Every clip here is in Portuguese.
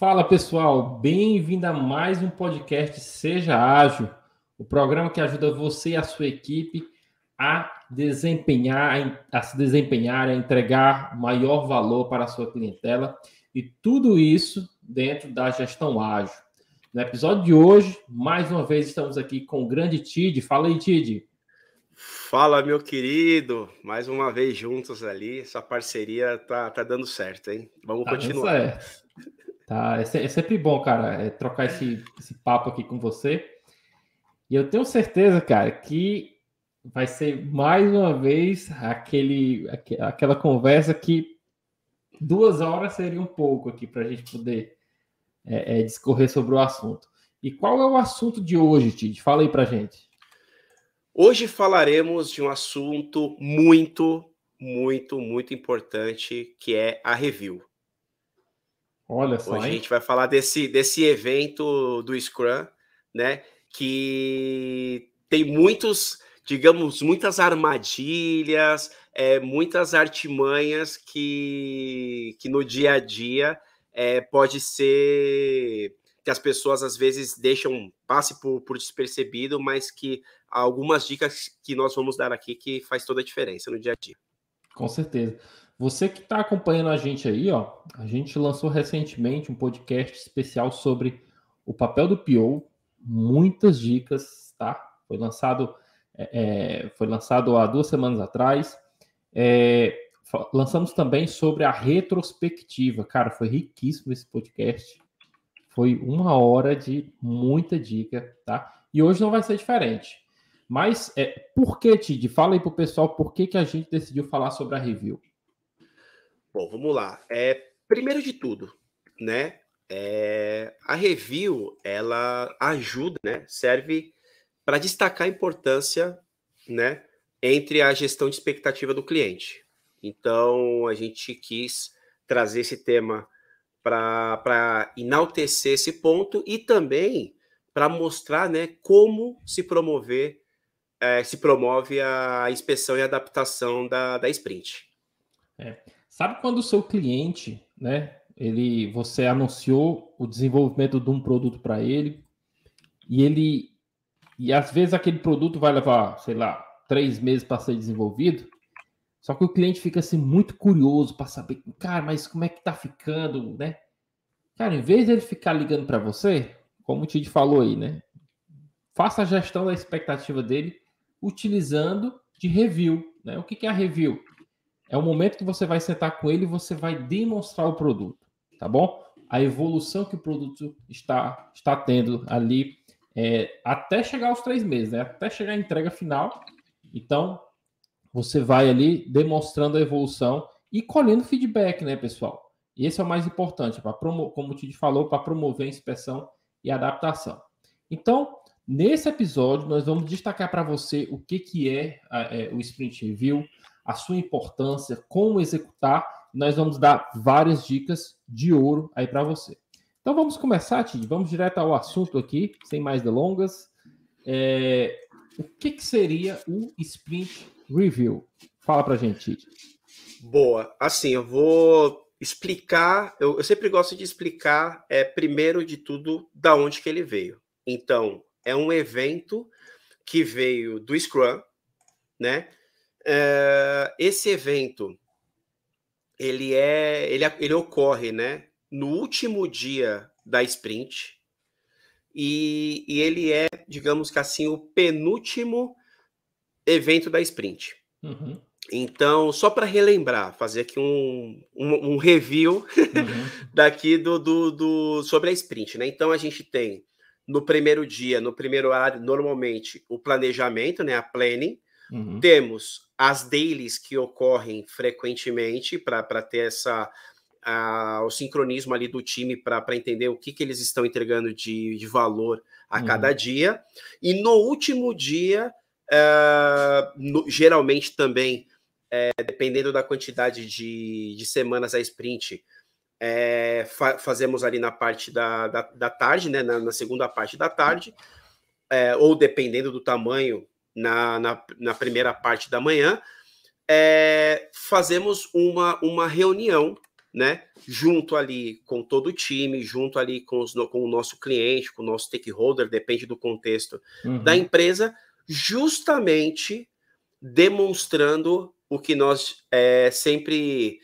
Fala pessoal, bem-vindo a mais um podcast Seja Ágil, o programa que ajuda você e a sua equipe a desempenhar, a se desempenhar, a entregar maior valor para a sua clientela e tudo isso dentro da gestão ágil. No episódio de hoje, mais uma vez estamos aqui com o grande Tid. Fala aí, Tid. Fala, meu querido. Mais uma vez juntos ali. Essa parceria tá, tá dando certo, hein? Vamos tá continuar. Dando certo. Tá? É, é sempre bom, cara, é trocar esse, esse papo aqui com você. E eu tenho certeza, cara, que vai ser mais uma vez aquele, aquela conversa que duas horas seria um pouco aqui para a gente poder é, é, discorrer sobre o assunto. E qual é o assunto de hoje, Tid? Fala aí para gente. Hoje falaremos de um assunto muito, muito, muito importante que é a review. Olha então, só. Hoje a gente vai falar desse, desse evento do Scrum, né? Que tem muitos, digamos, muitas armadilhas, é, muitas artimanhas que, que no dia a dia é, pode ser que as pessoas às vezes deixam passe por, por despercebido, mas que algumas dicas que nós vamos dar aqui que faz toda a diferença no dia a dia. Com certeza. Você que está acompanhando a gente aí, ó, a gente lançou recentemente um podcast especial sobre o papel do PO, muitas dicas, tá? Foi lançado, é, é, foi lançado há duas semanas atrás. É, lançamos também sobre a retrospectiva. Cara, foi riquíssimo esse podcast. Foi uma hora de muita dica, tá? E hoje não vai ser diferente. Mas é, por que, Tid? Fala aí pro pessoal por que, que a gente decidiu falar sobre a review. Bom, vamos lá. É, primeiro de tudo, né? É, a review ela ajuda, né? Serve para destacar a importância, né? Entre a gestão de expectativa do cliente. Então a gente quis trazer esse tema para enaltecer esse ponto e também para mostrar, né? Como se promover, é, se promove a inspeção e adaptação da, da sprint. É. Sabe quando o seu cliente, né, ele você anunciou o desenvolvimento de um produto para ele e ele e às vezes aquele produto vai levar, sei lá, três meses para ser desenvolvido. Só que o cliente fica assim muito curioso para saber, cara, mas como é que tá ficando, né? Cara, em vez de ele ficar ligando para você, como o Tid falou aí, né? Faça a gestão da expectativa dele utilizando de review, né? O que é a review? É o momento que você vai sentar com ele e você vai demonstrar o produto, tá bom? A evolução que o produto está, está tendo ali é, até chegar aos três meses, né? até chegar à entrega final. Então, você vai ali demonstrando a evolução e colhendo feedback, né, pessoal? E esse é o mais importante, para como o Tid falou, para promover a inspeção e adaptação. Então, nesse episódio, nós vamos destacar para você o que, que é, a, é o Sprint Review, a sua importância, como executar. Nós vamos dar várias dicas de ouro aí para você. Então vamos começar, Tid. Vamos direto ao assunto aqui, sem mais delongas. É, o que, que, seria o Sprint Review? Fala para gente, Tid. Boa. Assim, eu vou explicar. Eu, eu sempre gosto de explicar, é, primeiro de tudo, da onde que ele veio. Então, é um evento que veio do Scrum, né? Eh, esse evento ele é ele, é, ele ocorre, né, no último dia da sprint e, e ele é, digamos que assim, o penúltimo evento da sprint. Uhum. Então, só para relembrar, fazer aqui um, um, um review uhum. daqui do, do, do, sobre a sprint, né? Então a gente tem no primeiro dia, no primeiro horário, normalmente o planejamento, né, a planning. Uhum. Temos as dailies que ocorrem frequentemente para ter essa a, o sincronismo ali do time para entender o que, que eles estão entregando de, de valor a uhum. cada dia. E no último dia, uh, no, geralmente também, é, dependendo da quantidade de, de semanas a sprint, é, fa fazemos ali na parte da, da, da tarde, né, na, na, segunda parte da tarde, é, ou dependendo do tamanho, na, na, na primeira parte da manhã, é, fazemos uma, uma reunião, né? Junto ali com todo o time, junto ali com, os, com o nosso cliente, com o nosso stakeholder, depende do contexto uhum. da empresa, justamente demonstrando o que nós é, sempre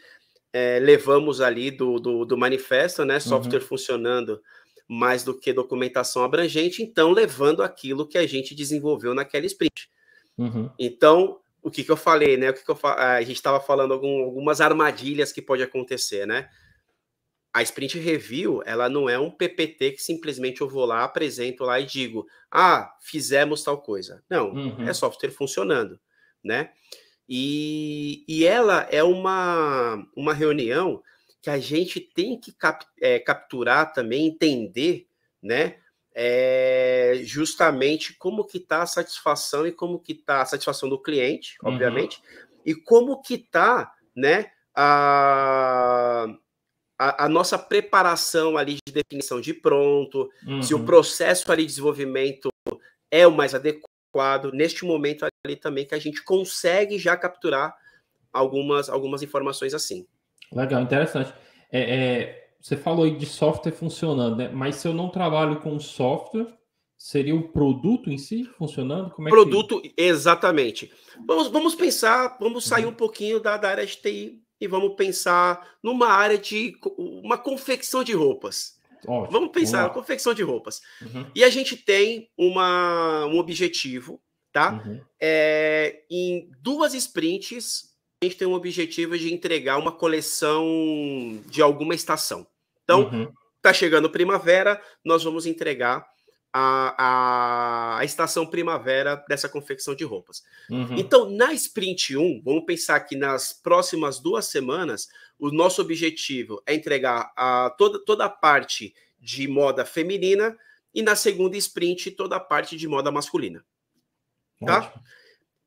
é, levamos ali do, do, do manifesto, né? Uhum. Software uhum. funcionando mais do que documentação abrangente, então levando aquilo que a gente desenvolveu naquela sprint. Uhum. Então, o que, que eu falei, né? O que, que eu fa... A gente estava falando algum, algumas armadilhas que pode acontecer, né? A sprint review, ela não é um PPT que simplesmente eu vou lá, apresento lá e digo, ah, fizemos tal coisa. Não, uhum. é software funcionando, né? E, e ela é uma, uma reunião que a gente tem que cap, é, capturar também, entender, né? É, justamente como que está a satisfação e como que está a satisfação do cliente, uhum. obviamente, uhum. e como que está, né, a, a, a, nossa preparação ali de definição de pronto, uhum. se o uhum. processo ali de desenvolvimento é o mais adequado, neste momento ali também que a gente consegue já capturar algumas, algumas informações assim. Legal, interessante. É, é, você falou aí de software funcionando, né? Mas se eu não trabalho com software, seria o produto em si funcionando? Como é, é produto, que... exatamente. Vamos, vamos é. pensar, vamos sair uhum. um pouquinho da, da área de TI e vamos pensar numa área de uma confecção de roupas. Ótimo, vamos pensar na confecção de roupas. Uhum. E a gente tem uma, um objetivo, tá? Uhum. É, em duas sprints a gente tem um objetivo de entregar uma coleção de alguma estação. Então, uhum. tá chegando primavera, nós vamos entregar a, a, a estação primavera dessa confecção de roupas. Uhum. Então, na Sprint 1, vamos pensar que nas próximas duas semanas, o nosso objetivo é entregar a, toda, toda a parte de moda feminina e na segunda Sprint, toda a parte de moda masculina. Tá? Ótimo.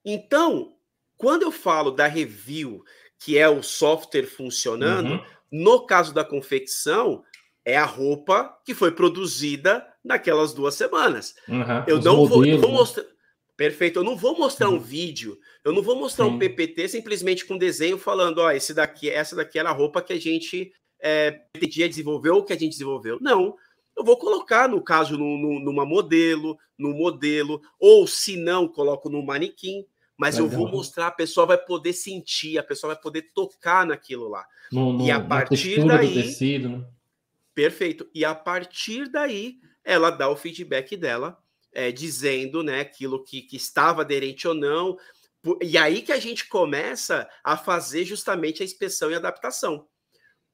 Então, quando eu falo da review, que é o software funcionando, uhum. no caso da confecção, é a roupa que foi produzida naquelas duas semanas. Uhum. Eu Os não modelos, vou, né? vou mostrar. Perfeito, eu não vou mostrar uhum. um vídeo, eu não vou mostrar Sim. um PPT simplesmente com desenho falando, ó, oh, esse daqui, essa daqui era a roupa que a gente é, eh, pretendia desenvolver ou que a gente desenvolveu. Não, eu vou colocar, no caso, no, no, numa modelo, no modelo, ou se não, coloco no manequim mas vai eu é vou mostrar, a pessoa vai poder sentir, a pessoa vai poder tocar naquilo lá. No, no, e a partir daí. Tecido, né? Perfeito. E a partir daí, ela dá o feedback dela, é, dizendo né, aquilo que, que estava aderente ou não. E aí que a gente começa a fazer justamente a inspeção e adaptação.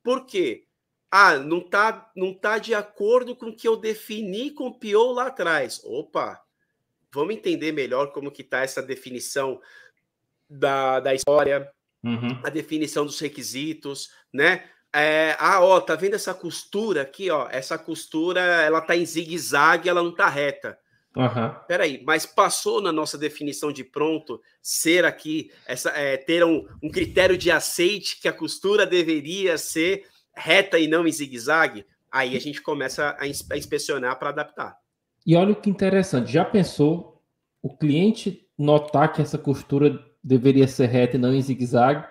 Por quê? Ah, não está, não tá de acordo com o que eu defini com o PO lá atrás. Opa, Vamos entender melhor como que está essa definição da, da história, uhum. a definição dos requisitos, né? É, ah, ó, tá vendo essa costura aqui, ó? Essa costura, ela tá em zigue-zague, ela não tá reta. Uhum. Peraí, mas passou na nossa definição de pronto ser aqui, essa, é, ter um, um, critério de aceite que a costura deveria ser reta e não em zigue-zague? Aí a gente começa a, inspe a inspecionar para adaptar. E olha que interessante, já pensou o cliente notar que essa costura deveria ser reta e não em zigue-zague?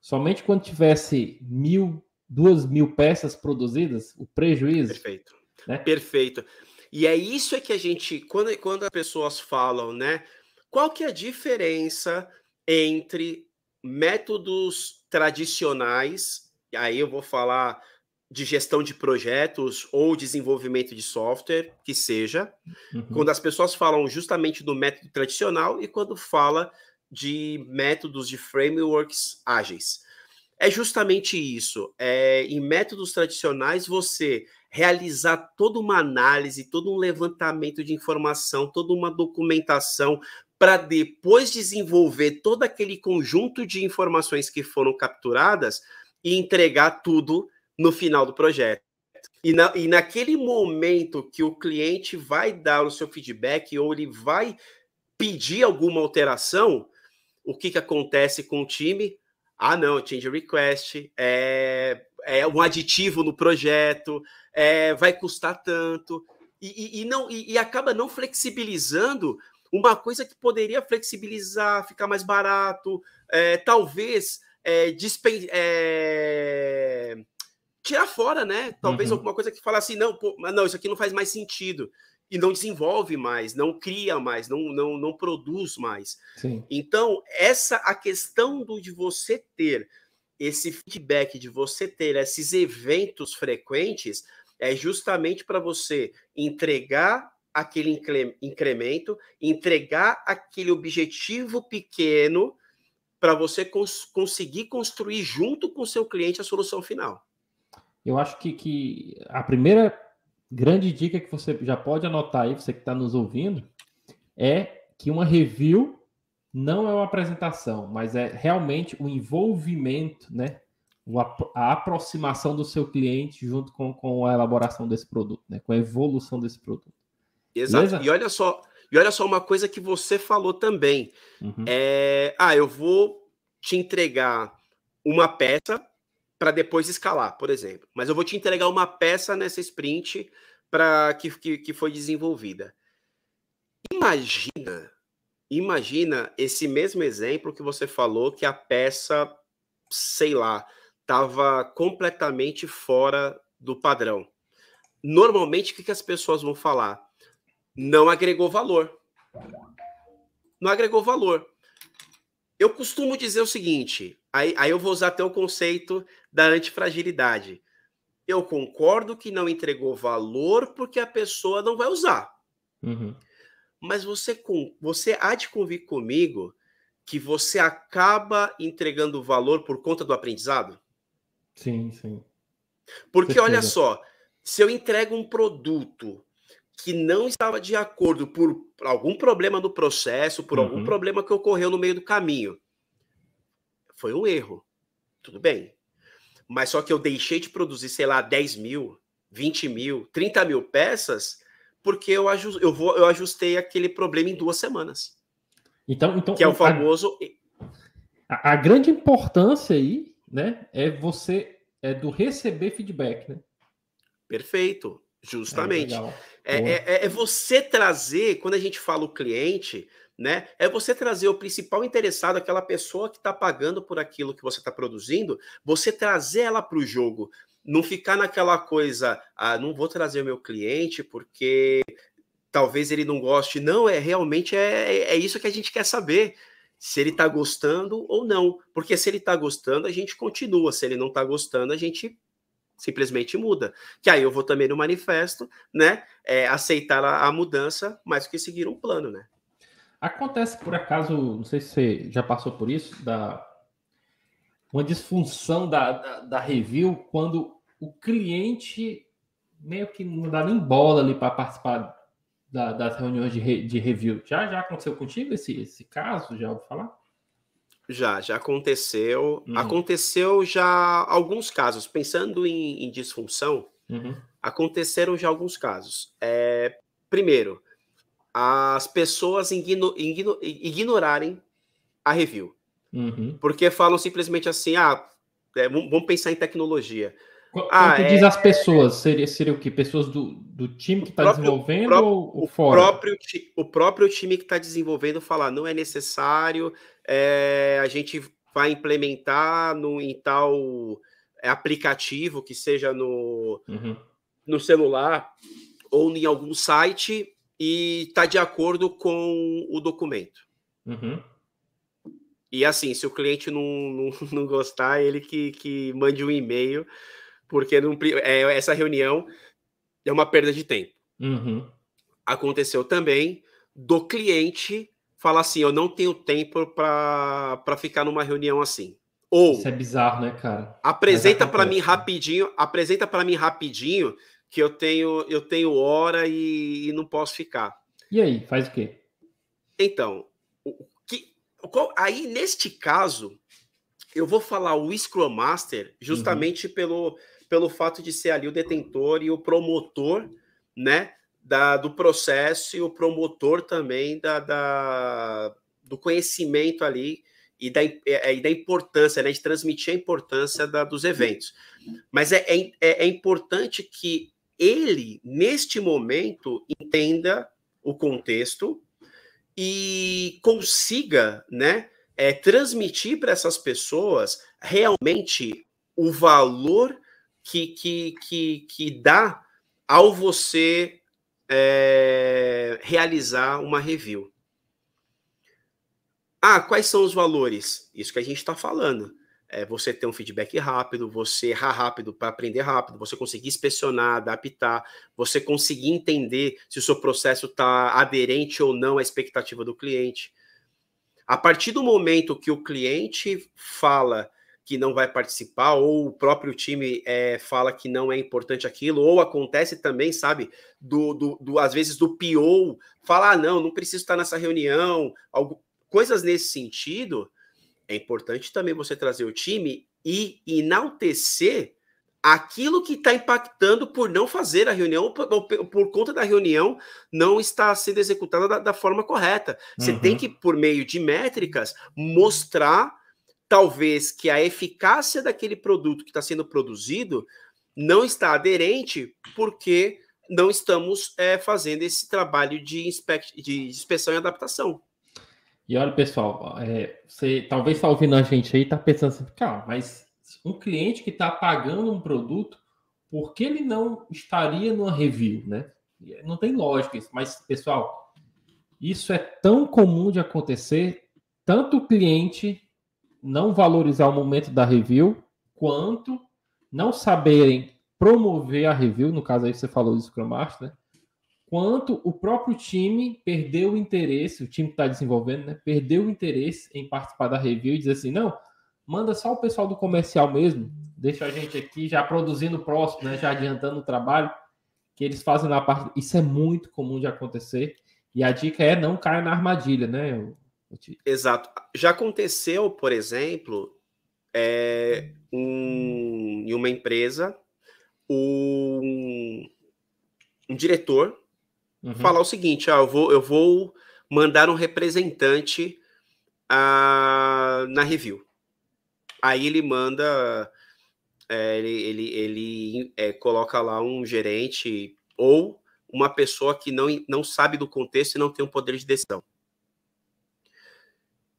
Somente quando tivesse mil, duas mil peças produzidas, o prejuízo. Perfeito. Né? Perfeito. E é isso é que a gente, quando, quando as pessoas falam, né? Qual que é a diferença entre métodos tradicionais, e aí eu vou falar de gestão de projetos ou desenvolvimento de software, que seja, uhum. quando as pessoas falam justamente do método tradicional e quando fala de métodos de frameworks ágeis. É justamente isso. É, em métodos tradicionais, você realizar toda uma análise, todo um levantamento de informação, toda uma documentação, para depois desenvolver todo aquele conjunto de informações que foram capturadas e entregar tudo no final do projeto. E, na, e naquele momento que o cliente vai dar o seu feedback ou ele vai pedir alguma alteração, o que, que acontece com o time? Ah, não, change request, é, é um aditivo no projeto, é, vai custar tanto, e, e, e não, e, e, acaba não flexibilizando uma coisa que poderia flexibilizar, ficar mais barato, é, talvez é, é, tirar fora, né? Talvez uhum. alguma coisa que fala assim, não, pô, não, isso aqui não faz mais sentido. E não desenvolve mais, não cria mais, não, não, não produz mais. Sim. Então, essa a questão do, de você ter esse feedback, de você ter esses eventos frequentes, é justamente para você entregar aquele incremento, entregar aquele objetivo pequeno para você cons conseguir construir junto com o seu cliente a solução final eu acho que, que a primeira grande dica que você já pode anotar aí, você que está nos ouvindo, é que uma review não é uma apresentação, mas é realmente o envolvimento, né? A aproximação do seu cliente junto com, com a elaboração desse produto, né? Com a evolução desse produto. Exato. E olha só, e olha só uma coisa que você falou também. Uhum. É, ah, eu vou te entregar uma peça para depois escalar, por exemplo. Mas eu vou te entregar uma peça nessa sprint para que, que, que foi desenvolvida. Imagina, imagina esse mesmo exemplo que você falou que a peça, sei lá, estava completamente fora do padrão. Normalmente, o que, que as pessoas vão falar? Não agregou valor. Não agregou valor. Eu costumo dizer o seguinte: Aí, aí eu vou usar até o conceito da antifragilidade. Eu concordo que não entregou valor porque a pessoa não vai usar. Uhum. Mas você, você há de convir comigo que você acaba entregando valor por conta do aprendizado? Sim, sim. Porque olha só, se eu entrego um produto que não estava de acordo por algum problema no processo, por uhum. algum problema que ocorreu no meio do caminho, foi um erro. Tudo bem. Mas só que eu deixei de produzir, sei lá, 10 mil, 20 mil, 30 mil peças, porque eu, ajust, eu, vou, eu ajustei aquele problema em duas semanas. Então, então que é o famoso. A, a grande importância aí, né, é você é do receber feedback, né? Perfeito, é justamente. É, é, é, é, você trazer, quando a gente fala o cliente, né? É você trazer o principal interessado, aquela pessoa que está pagando por aquilo que você está produzindo, você trazer ela para o jogo. Não ficar naquela coisa, ah, não vou trazer o meu cliente porque talvez ele não goste. Não, é realmente é, é isso que a gente quer saber. Se ele está gostando ou não. Porque se ele está gostando, a gente continua. Se ele não está gostando, a gente simplesmente muda. Que aí eu vou também no manifesto, né? É, aceitar a, a mudança, mais que seguir um plano, né? Acontece por acaso, não sei se você já passou por isso, da uma disfunção da, da, da review quando o cliente meio que não dá nem bola ali para participar da, das reuniões de, re, de review. Já já aconteceu contigo esse, esse caso? Já ouviu falar? Já, já aconteceu. Uhum. Aconteceu já alguns casos. Pensando em, em disfunção, uhum. aconteceram já alguns casos. É, primeiro, as pessoas igno igno ignorarem a review. Uhum. Porque falam simplesmente assim: ah, é, vamos pensar em tecnologia. Quando ah, tu é, diz as pessoas, é. seria, seria o que? Pessoas do, do time que está desenvolvendo o próprio, ou, ou o fora? Próprio, o próprio time que está desenvolvendo falar, não é necessário, é, a gente vai implementar no, em tal é, aplicativo, que seja no, uhum. no celular ou em algum site, e está de acordo com o documento. Uhum. E assim, se o cliente não, não, não gostar, ele que, que mande um e-mail, porque não, é, essa reunião é uma perda de tempo. Uhum. Aconteceu também do cliente falar assim: eu não tenho tempo para ficar numa reunião assim. Ou. Isso é bizarro, né, cara? Apresenta para né? mim rapidinho, apresenta para mim rapidinho que eu tenho eu tenho hora e, e não posso ficar. E aí, faz o quê? Então, o, que, qual, aí neste caso, eu vou falar o Scrum Master justamente uhum. pelo, pelo fato de ser ali o detentor e o promotor, né, da, do processo e o promotor também da, da do conhecimento ali e da, é, é, e da importância, né, de transmitir a importância da, dos eventos. Mas é, é, é, é importante que ele, neste momento, entenda o contexto e consiga, né, é, transmitir para essas pessoas realmente o valor que, que, que, que dá ao você é, realizar uma review. Ah, quais são os valores? Isso que a gente está falando é, você ter um feedback rápido, você errar rápido para aprender rápido, você conseguir inspecionar, adaptar, você conseguir entender se o seu processo está aderente ou não à expectativa do cliente. A partir do momento que o cliente fala que não vai participar, ou o próprio time é, fala que não é importante aquilo, ou acontece também, sabe, do, do, do às vezes do PO, falar, ah, não, não preciso estar nessa reunião, algo, coisas nesse sentido, é importante também você trazer o time e enaltecer aquilo que está impactando por não fazer a reunião, por, por, conta da reunião não está sendo executada da, da forma correta. Você uhum. tem que, por meio de métricas, mostrar talvez que a eficácia daquele produto que está sendo produzido não está aderente porque não estamos é, fazendo esse trabalho de, de inspeção e adaptação. E olha, pessoal, é, você talvez está ouvindo a gente aí e está pensando assim, cara, mas um cliente que está pagando um produto, por que ele não estaria numa review, né? É, não tem lógica isso, mas, pessoal, isso é tão comum de acontecer, tanto o cliente não valorizar o momento da review, quanto não saberem promover a review, no caso aí você falou do Scrum Master, né? quanto o próprio time perdeu o interesse, o time que está desenvolvendo, né, perdeu o interesse em participar da review e dizer assim, não, manda só o pessoal do comercial mesmo, deixa a gente aqui já produzindo o próximo, né, já adiantando o trabalho que eles fazem na parte. Isso é muito comum de acontecer. E a dica é não cair na armadilha, né? Eu, eu te... Exato. Já aconteceu, por exemplo, é, um, em uma empresa, um, um diretor uhum. falar o seguinte: eu, vou, eu vou mandar um representante na review. Aí ele manda, é, ele, ele, ele é, coloca lá um gerente ou uma pessoa que não, não sabe do contexto e não tem um poder de decisão.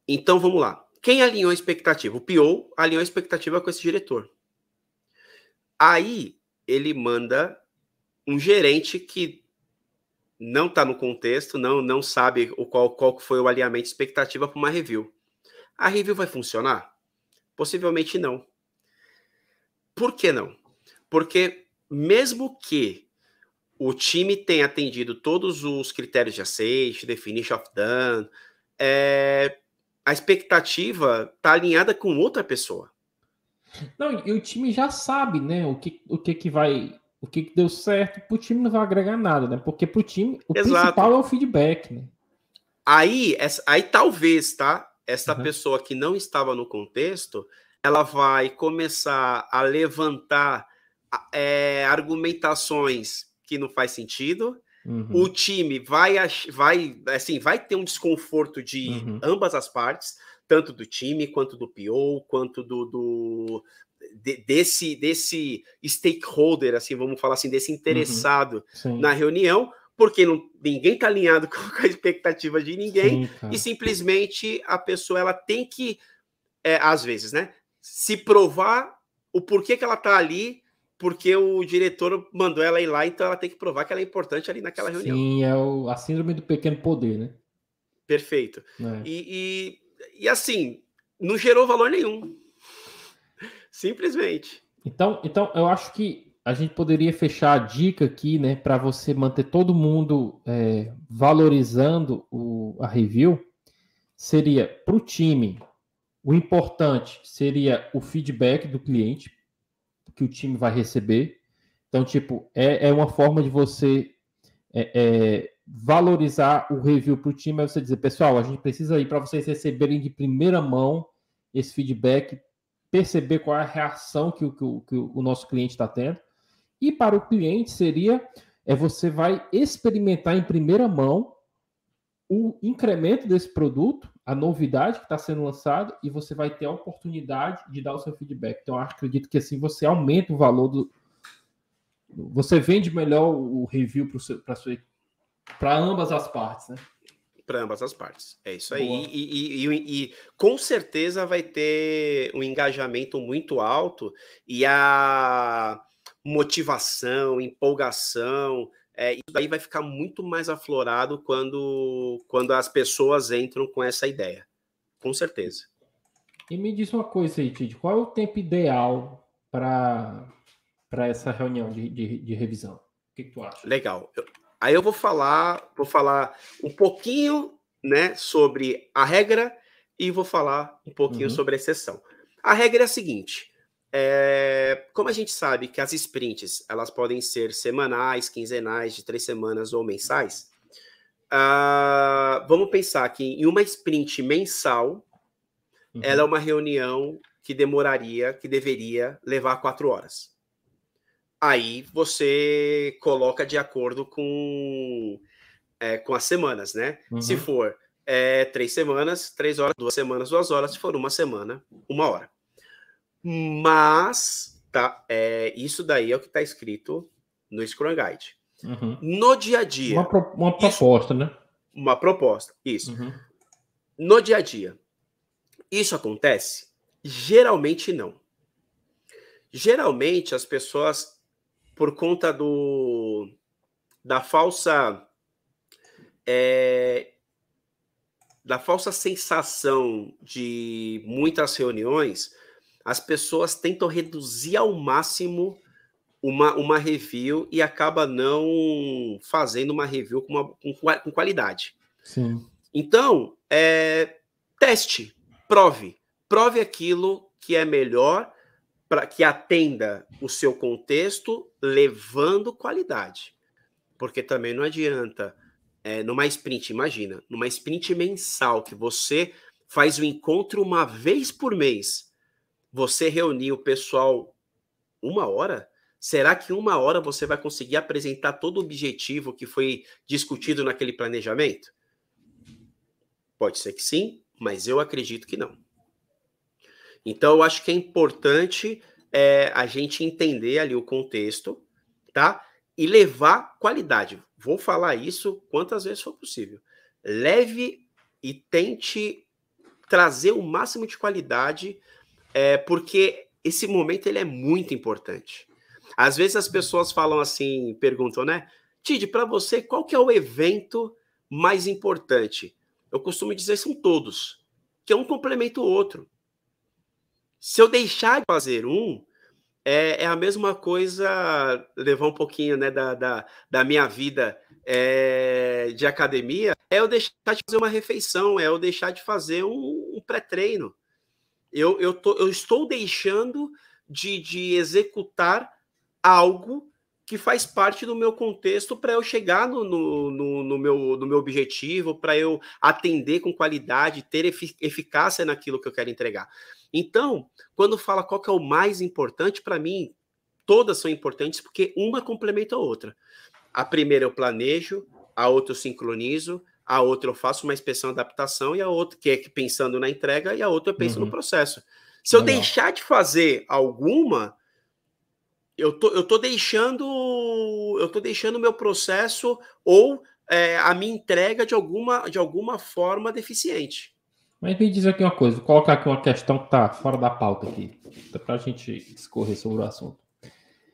Então vamos lá. Quem alinhou a expectativa? O Pio alinhou a expectativa com esse diretor. Aí ele manda um gerente que não está no contexto, não não sabe o qual, qual foi o alinhamento expectativa para uma review. A review vai funcionar? Possivelmente não. Por que não? Porque mesmo que o time tenha atendido todos os critérios de aceite, definition of done, é, a expectativa está alinhada com outra pessoa. Não, e o time já sabe, né, o que, o que, que vai o que, que deu certo, pro time não vai agregar nada, né? Porque pro time, o Exato. principal é o feedback, né? Aí, essa, aí talvez, tá? Essa uhum. pessoa que não estava no contexto, ela vai começar a levantar é, argumentações que não faz sentido. Uhum. O time vai, vai, assim, vai ter um desconforto de uhum. ambas as partes, tanto do time quanto do PO, quanto do, do, de, desse, desse stakeholder, assim, vamos falar assim, desse uhum. interessado uhum, na reunião, porque não, ninguém está alinhado com a expectativa de ninguém sim, e simplesmente a pessoa ela tem que, é, às vezes, né, se provar o porquê que ela está ali, porque o diretor mandou ela ir lá, então ela tem que provar que ela é importante ali naquela reunião. Sim, é o, a síndrome do pequeno poder, né? Perfeito. É. E, e, e assim, não gerou valor nenhum. Simplesmente. Então, então eu acho que a gente poderia fechar a dica aqui, né, para você manter todo mundo é, valorizando o, a review, seria para o time. O importante seria o feedback do cliente que o time vai receber. Então, tipo, é, é uma forma de você é, é, valorizar o review para o time. É você dizer, pessoal, a gente precisa ir para vocês receberem de primeira mão esse feedback perceber qual é a reação que, que, que o nosso cliente está tendo. E para o cliente seria é você vai experimentar em primeira mão o incremento desse produto, a novidade que está sendo lançada, e você vai ter a oportunidade de dar o seu feedback. Então, acredito que assim você aumenta o valor do. Você vende melhor o review para ambas as partes, né? para ambas as partes. É isso aí. E, e, e, e, com certeza vai ter um engajamento muito alto e a motivação, empolgação. É, isso aí vai ficar muito mais aflorado quando, quando as pessoas entram com essa ideia. Com certeza. E me diz uma coisa aí, Tid, qual é o tempo ideal para essa reunião de, de, de revisão? O que, que, tu acha? Legal. Eu, Aí eu vou falar, vou falar um pouquinho, né, sobre a regra e vou falar um pouquinho uhum. sobre a exceção. A regra é a seguinte: é, como a gente sabe que as sprints elas podem ser semanais, quinzenais, de três semanas ou mensais, uh, vamos pensar que em uma sprint mensal, uhum. ela é uma reunião que demoraria, que deveria levar quatro horas aí você coloca de acordo com, é, com as semanas, né? Uhum. Se for é, três semanas, três horas, duas semanas, duas horas, se for uma semana, uma hora. Mas tá, é, isso daí é o que está escrito no Scrum Guide. Uhum. No dia a dia. Uma, pro, uma proposta, isso, né? Uma proposta, isso. Uhum. No dia a dia, isso acontece? Geralmente não. Geralmente as pessoas por conta do da falsa é, da falsa sensação de muitas reuniões, as pessoas tentam reduzir ao máximo uma, uma review e acaba não fazendo uma review com, uma, com, com qualidade. Sim. Então, é, teste, prove. Prove aquilo que é melhor para que atenda o seu contexto, levando qualidade. Porque também não adianta, é, numa sprint, imagina, numa sprint mensal que você faz o encontro uma vez por mês, você reunir o pessoal uma hora, será que uma hora você vai conseguir apresentar todo o objetivo que foi discutido naquele planejamento? Pode ser que sim, mas eu acredito que não. Então, eu acho que é importante é, a gente entender ali o contexto, tá? E levar qualidade. Vou falar isso quantas vezes for possível. Leve e tente trazer o máximo de qualidade, é, porque esse momento ele é muito importante. Às vezes as pessoas falam assim, perguntam, né? Tid, para você, qual que é o evento mais importante? Eu costumo dizer são todos, que é um complementa o outro se eu deixar de fazer um, é, é a mesma coisa levar um pouquinho né, da, da, da minha vida é, de academia, é eu deixar de fazer uma refeição, é eu deixar de fazer um, um pré-treino. Eu, eu, tô, eu estou deixando de, de executar algo que faz parte do meu contexto para eu chegar no, no, no, no, meu, no meu objetivo, para eu atender com qualidade, ter efic eficácia naquilo que eu quero entregar. Então, quando fala qual que é o mais importante, para mim, todas são importantes porque uma complementa a outra. A primeira eu planejo, a outra eu sincronizo, a outra eu faço uma inspeção adaptação e a outra, que é pensando na entrega, e a outra eu penso uhum. no processo. Se eu Legal. deixar de fazer alguma, eu tô, eu tô deixando eu tô deixando meu processo ou é, a minha entrega de alguma, de alguma forma deficiente. Mas me diz aqui uma coisa, vou colocar aqui uma questão que tá fora da pauta aqui, para a gente discorrer sobre o assunto.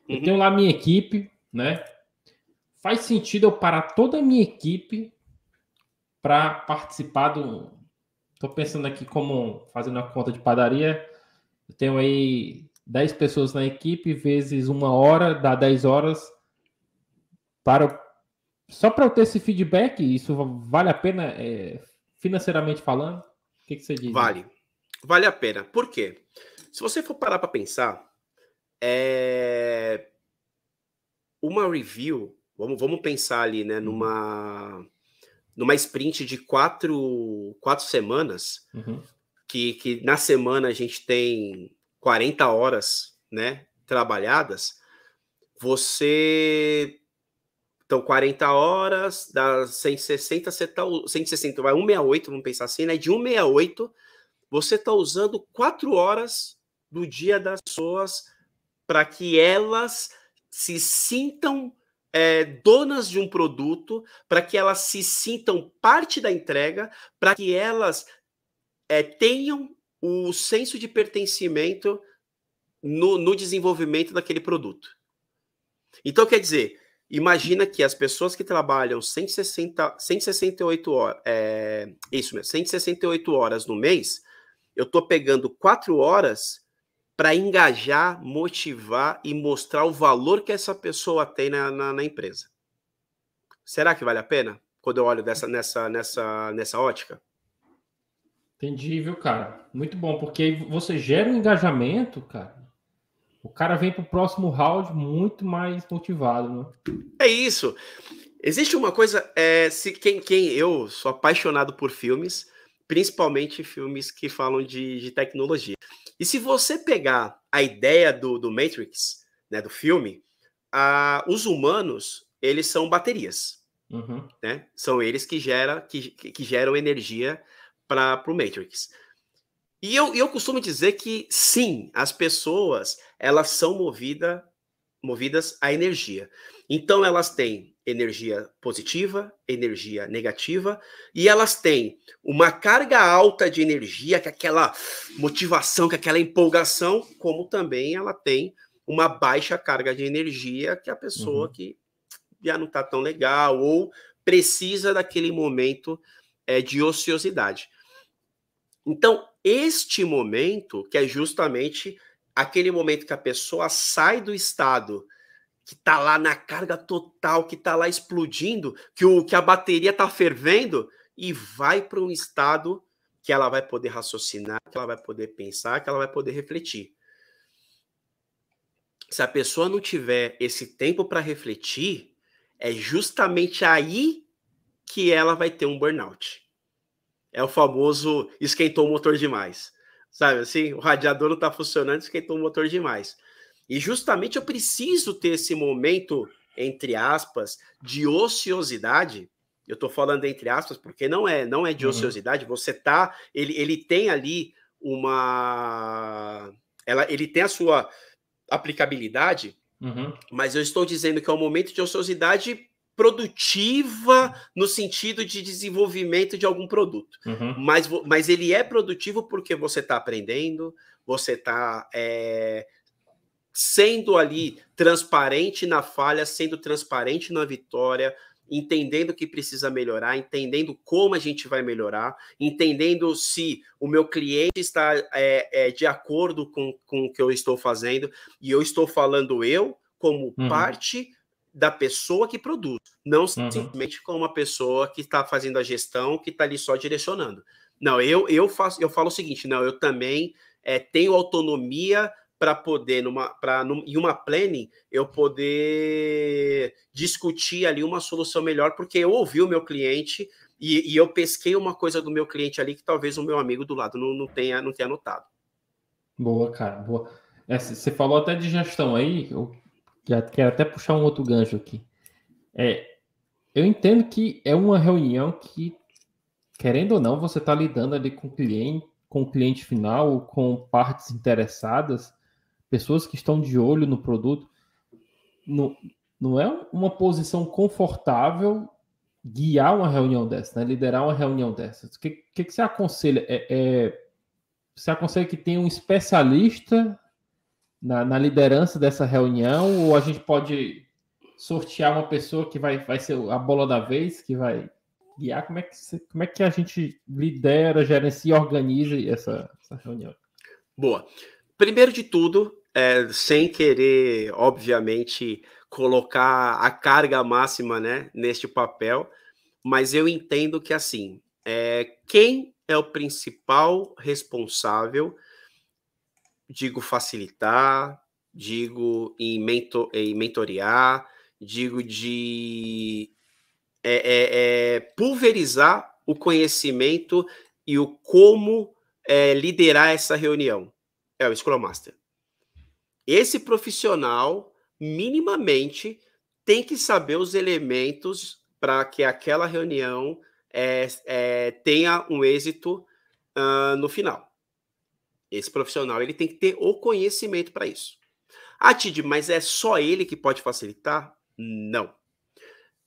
Eu uhum. tenho lá minha equipe, né? Faz sentido eu parar toda a minha equipe para participar do. Tô pensando aqui como fazendo a conta de padaria. Eu tenho aí 10 pessoas na equipe vezes uma hora, dá 10 horas para só para eu ter esse feedback, isso vale a pena é, financeiramente falando? O que, que você diz? Vale. Vale a pena. Por quê? Se você for parar para pensar, é... uma review, vamos, vamos pensar ali, né, uhum. numa numa sprint de quatro, quatro semanas, uhum. que, que na semana a gente tem 40 horas, né, trabalhadas, você então 40 horas, das 160 você tá 160 vai 168, vamos pensar assim, né? De 168 você tá usando 4 horas do dia das pessoas para que elas se sintam é, donas de um produto, para que elas se sintam parte da entrega, para que elas é, tenham o senso de pertencimento no, no desenvolvimento daquele produto. Então, quer dizer, imagina que as pessoas que trabalham 160, 168 horas, é, isso mesmo, 168 horas no mês, eu estou pegando quatro horas para engajar, motivar e mostrar o valor que essa pessoa tem na, na, na, empresa. Será que vale a pena? Quando eu olho dessa, nessa, nessa, nessa ótica? Entendi, viu, cara? Muito bom, porque você gera um engajamento, cara. O cara vem para o próximo round muito mais motivado, né? É isso. Existe uma coisa, é, se quem, quem eu sou apaixonado por filmes, principalmente filmes que falam de, de tecnologia. E se você pegar a ideia do, do Matrix, né, do filme, a, os humanos eles são baterias, uhum. né? São eles que gera que, que geram energia para o Matrix. E eu, eu costumo dizer que sim, as pessoas elas são movida, movidas à energia. Então elas têm energia positiva, energia negativa, e elas têm uma carga alta de energia, que é aquela motivação, que é aquela empolgação, como também ela tem uma baixa carga de energia, que é a pessoa uhum. que já não está tão legal ou precisa daquele momento é, de ociosidade. Então, este momento, que é justamente aquele momento que a pessoa sai do estado que está lá na carga total, que está lá explodindo, que o que a bateria está fervendo e vai para um estado que ela vai poder raciocinar, que ela vai poder pensar, que ela vai poder refletir. Se a pessoa não tiver esse tempo para refletir, é justamente aí que ela vai ter um burnout é o famoso esquentou o motor demais. Sabe assim? O radiador não está funcionando, esquentou o motor demais. E justamente eu preciso ter esse momento, entre aspas, de ociosidade. Eu estou falando entre aspas, porque não é não é de uhum. ociosidade, você tá. Ele, ele tem ali uma. Ela, ele tem a sua aplicabilidade, uhum. mas eu estou dizendo que é um momento de ociosidade produtiva no sentido de desenvolvimento de algum produto. Uhum. Mas, mas ele é produtivo porque você está aprendendo, você está é, sendo ali transparente na falha, sendo transparente na vitória, entendendo que precisa melhorar, entendendo como a gente vai melhorar, entendendo se o meu cliente está é, é, de acordo com, com o que eu estou fazendo, e eu estou falando eu como uhum. parte da pessoa que produz, não uhum. simplesmente como uma pessoa que está fazendo a gestão, que está ali só direcionando. Não, eu, eu faço, eu falo o seguinte, não, eu também é, tenho autonomia para poder, numa, pra, num, em uma planning, eu poder discutir ali uma solução melhor, porque eu ouvi o meu cliente e, e eu pesquei uma coisa do meu cliente ali que talvez o meu amigo do lado não, não tenha, não tenha notado. Boa, cara, boa. É, você falou até de gestão aí, eu já quero até puxar um outro gancho aqui. É, eu entendo que é uma reunião que, querendo ou não, você está lidando ali com o cliente, com cliente final, com partes interessadas, pessoas que estão de olho no produto. Não, não é uma posição confortável guiar uma reunião dessa, né? liderar uma reunião dessa. O que, que, que você aconselha? É, é, você aconselha que tenha um especialista na, na, liderança dessa reunião ou a gente pode sortear uma pessoa que vai, vai ser a bola da vez, que vai guiar? Como é que, como é que a gente lidera, gerencia e organiza essa, essa reunião? Boa. Primeiro de tudo, é, sem querer, obviamente, colocar a carga máxima né, neste papel, mas eu entendo que assim, é, quem é o principal responsável digo facilitar, digo em, mentor, em mentorear, digo de é, é, é pulverizar o conhecimento e o como é, liderar essa reunião. É o Scrum Master. Esse profissional, minimamente, tem que saber os elementos para que aquela reunião é, é, tenha um êxito uh, no final. Esse profissional ele tem que ter o conhecimento para isso. Ah, Tid, mas é só ele que pode facilitar? Não.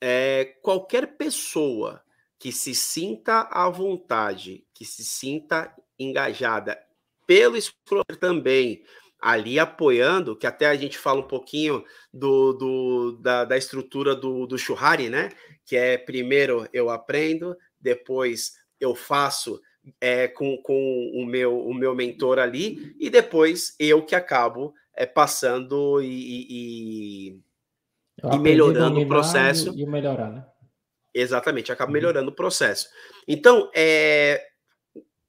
É, qualquer pessoa que se sinta à vontade, que se sinta engajada pelo Scroller também, ali apoiando, que até a gente fala um pouquinho do, do da, da, estrutura do, do né? Que é primeiro eu aprendo, depois eu faço é, com, com o, meu, o meu mentor ali, e depois eu que acabo é, passando e, e, e melhorando o processo. E, e melhorar, né? Exatamente, acaba uhum. melhorando uhum. o processo. Então, é,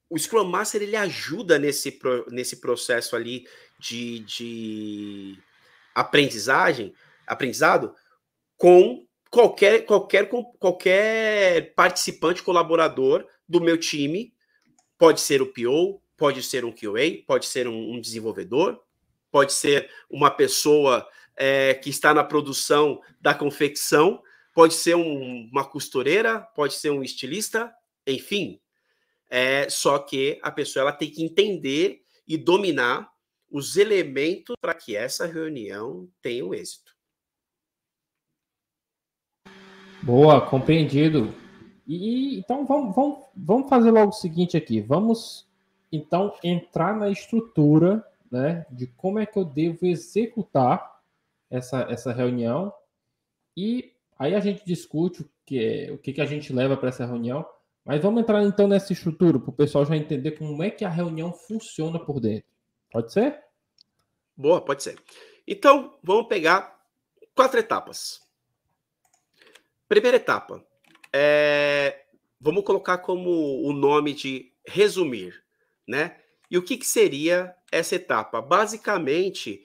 o Scrum Master ele ajuda nesse, nesse processo ali de, de aprendizagem, aprendizado, com qualquer, qualquer, qualquer participante, colaborador do meu time Pode ser o PO, pode ser um QA, pode ser um, um desenvolvedor, pode ser uma pessoa é, que está na produção da confecção, pode ser um, uma costureira, pode ser um estilista, enfim. É, só que a pessoa ela tem que entender e dominar os elementos para que essa reunião tenha um êxito. Boa, compreendido. E então vamos, vamos, vamos fazer logo o seguinte aqui. Vamos então entrar na estrutura, né, de como é que eu devo executar essa, essa reunião. E aí a gente discute o que é, o que, que a gente leva para essa reunião. Mas vamos entrar então nessa estrutura para o pessoal já entender como é que a reunião funciona por dentro. Pode ser? Boa, pode ser. Então vamos pegar quatro etapas. Primeira etapa, é, vamos colocar como o nome de resumir, né? E o que, que seria essa etapa? Basicamente,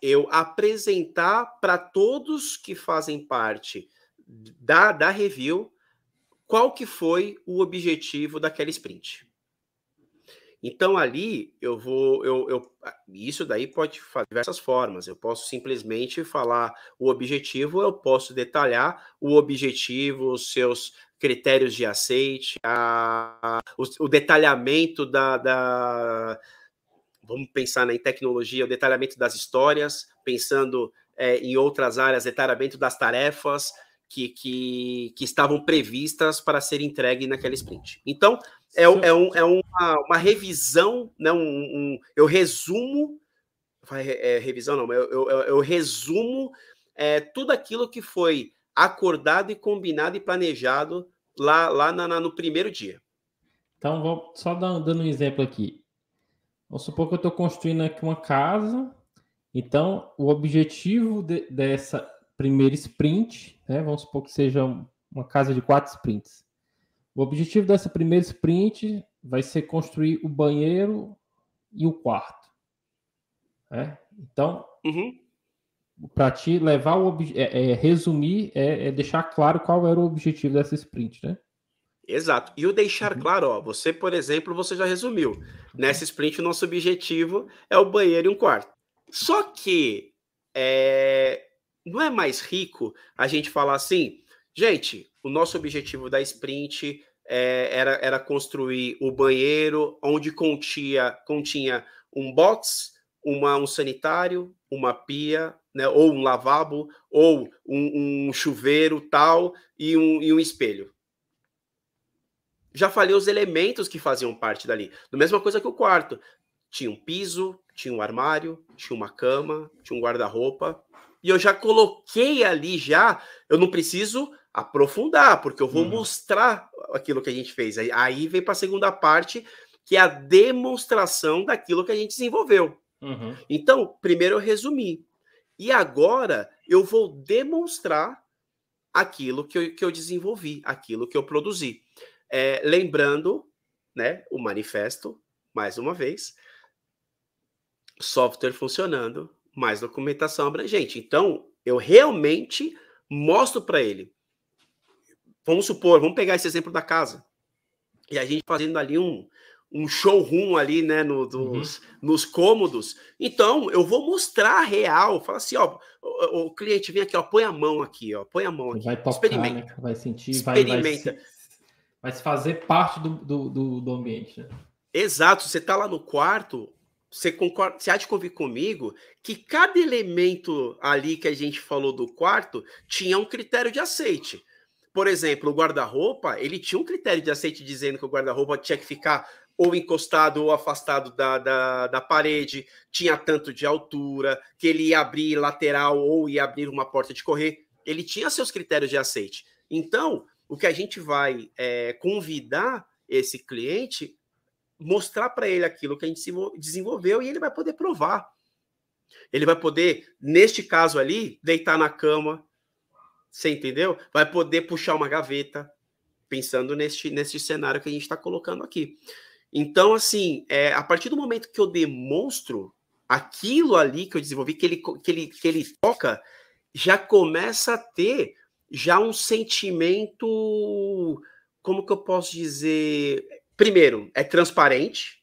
eu apresentar para todos que fazem parte da, da review qual que foi o objetivo daquela sprint. Então ali eu vou, eu, eu, ah, isso daí pode fazer diversas formas. Eu posso simplesmente falar o objetivo, eu posso detalhar o objetivo, os seus critérios de aceite, a, a, o, o, detalhamento da, da, vamos pensar né, em tecnologia, o detalhamento das histórias, pensando é, em outras áreas, detalhamento das tarefas, que, que, que, estavam previstas para ser entregue naquela sprint. Então, é, é, um, é uma, uma revisão, né? Um, um, eu resumo, é, revisão não, eu, eu, eu resumo é, tudo aquilo que foi acordado e combinado e planejado lá, lá na, na, no primeiro dia. Então, vou só dando um exemplo aqui. Vamos supor que eu estou construindo aqui uma casa. Então, o objetivo de, dessa primeira sprint, né, vamos supor que seja uma casa de quatro sprints. O objetivo dessa primeira sprint vai ser construir o banheiro e o quarto. Né? Então, uhum. para ti levar o é, é, resumir é, é, deixar claro qual era o objetivo dessa sprint, né? Exato. E o deixar uhum. claro, ó, você, por exemplo, você já resumiu. Uhum. Nessa sprint, o nosso objetivo é o banheiro e um quarto. Só que é, não é mais rico a gente falar assim, gente, o nosso objetivo da sprint é, era, era construir o banheiro onde continha, continha um box, uma, um sanitário, uma pia, né, ou um lavabo, ou um, um chuveiro tal, e um, e um espelho já falei os elementos que faziam parte dali. Da mesma coisa que o quarto. Tinha um piso, tinha um armário, tinha uma cama, tinha um guarda-roupa. E eu já coloquei ali já, eu não preciso aprofundar, porque eu vou uhum. mostrar aquilo que a gente fez. Aí, vem para a segunda parte, que é a demonstração daquilo que a gente desenvolveu. Uhum. Então, primeiro eu resumi. E agora eu vou demonstrar aquilo que eu, que eu desenvolvi, aquilo que eu produzi. É, lembrando, né, o manifesto, mais uma vez, software funcionando, mais documentação abrangente. Então, eu realmente mostro para ele Vamos supor, vamos pegar esse exemplo da casa. E a gente fazendo ali um, um showroom ali, né, no, dos, uhum. nos cômodos. Então, eu vou mostrar real. Fala assim, ó, o, o, cliente vem aqui, ó, põe a mão aqui, ó, põe a mão aqui. Vai tocar, experimenta. Né? Vai sentir, experimenta. Vai, vai, vai se fazer parte do, do, do, do ambiente, né? Exato. Você tá lá no quarto, você concorda, você há de convir comigo que cada elemento ali que a gente falou do quarto tinha um critério de aceite por exemplo, o guarda-roupa, ele tinha um critério de aceite dizendo que o guarda-roupa tinha que ficar ou encostado ou afastado da, da, da, parede, tinha tanto de altura, que ele ia abrir lateral ou ia abrir uma porta de correr. Ele tinha seus critérios de aceite. Então, o que a gente vai é convidar esse cliente, mostrar para ele aquilo que a gente desenvolveu e ele vai poder provar. Ele vai poder, neste caso ali, deitar na cama, você entendeu? Vai poder puxar uma gaveta, pensando neste, neste cenário que a gente está colocando aqui. Então, assim, é, a partir do momento que eu demonstro aquilo ali que eu desenvolvi, que ele, que ele, que ele toca, já começa a ter já um sentimento, como que eu posso dizer? Primeiro, é transparente,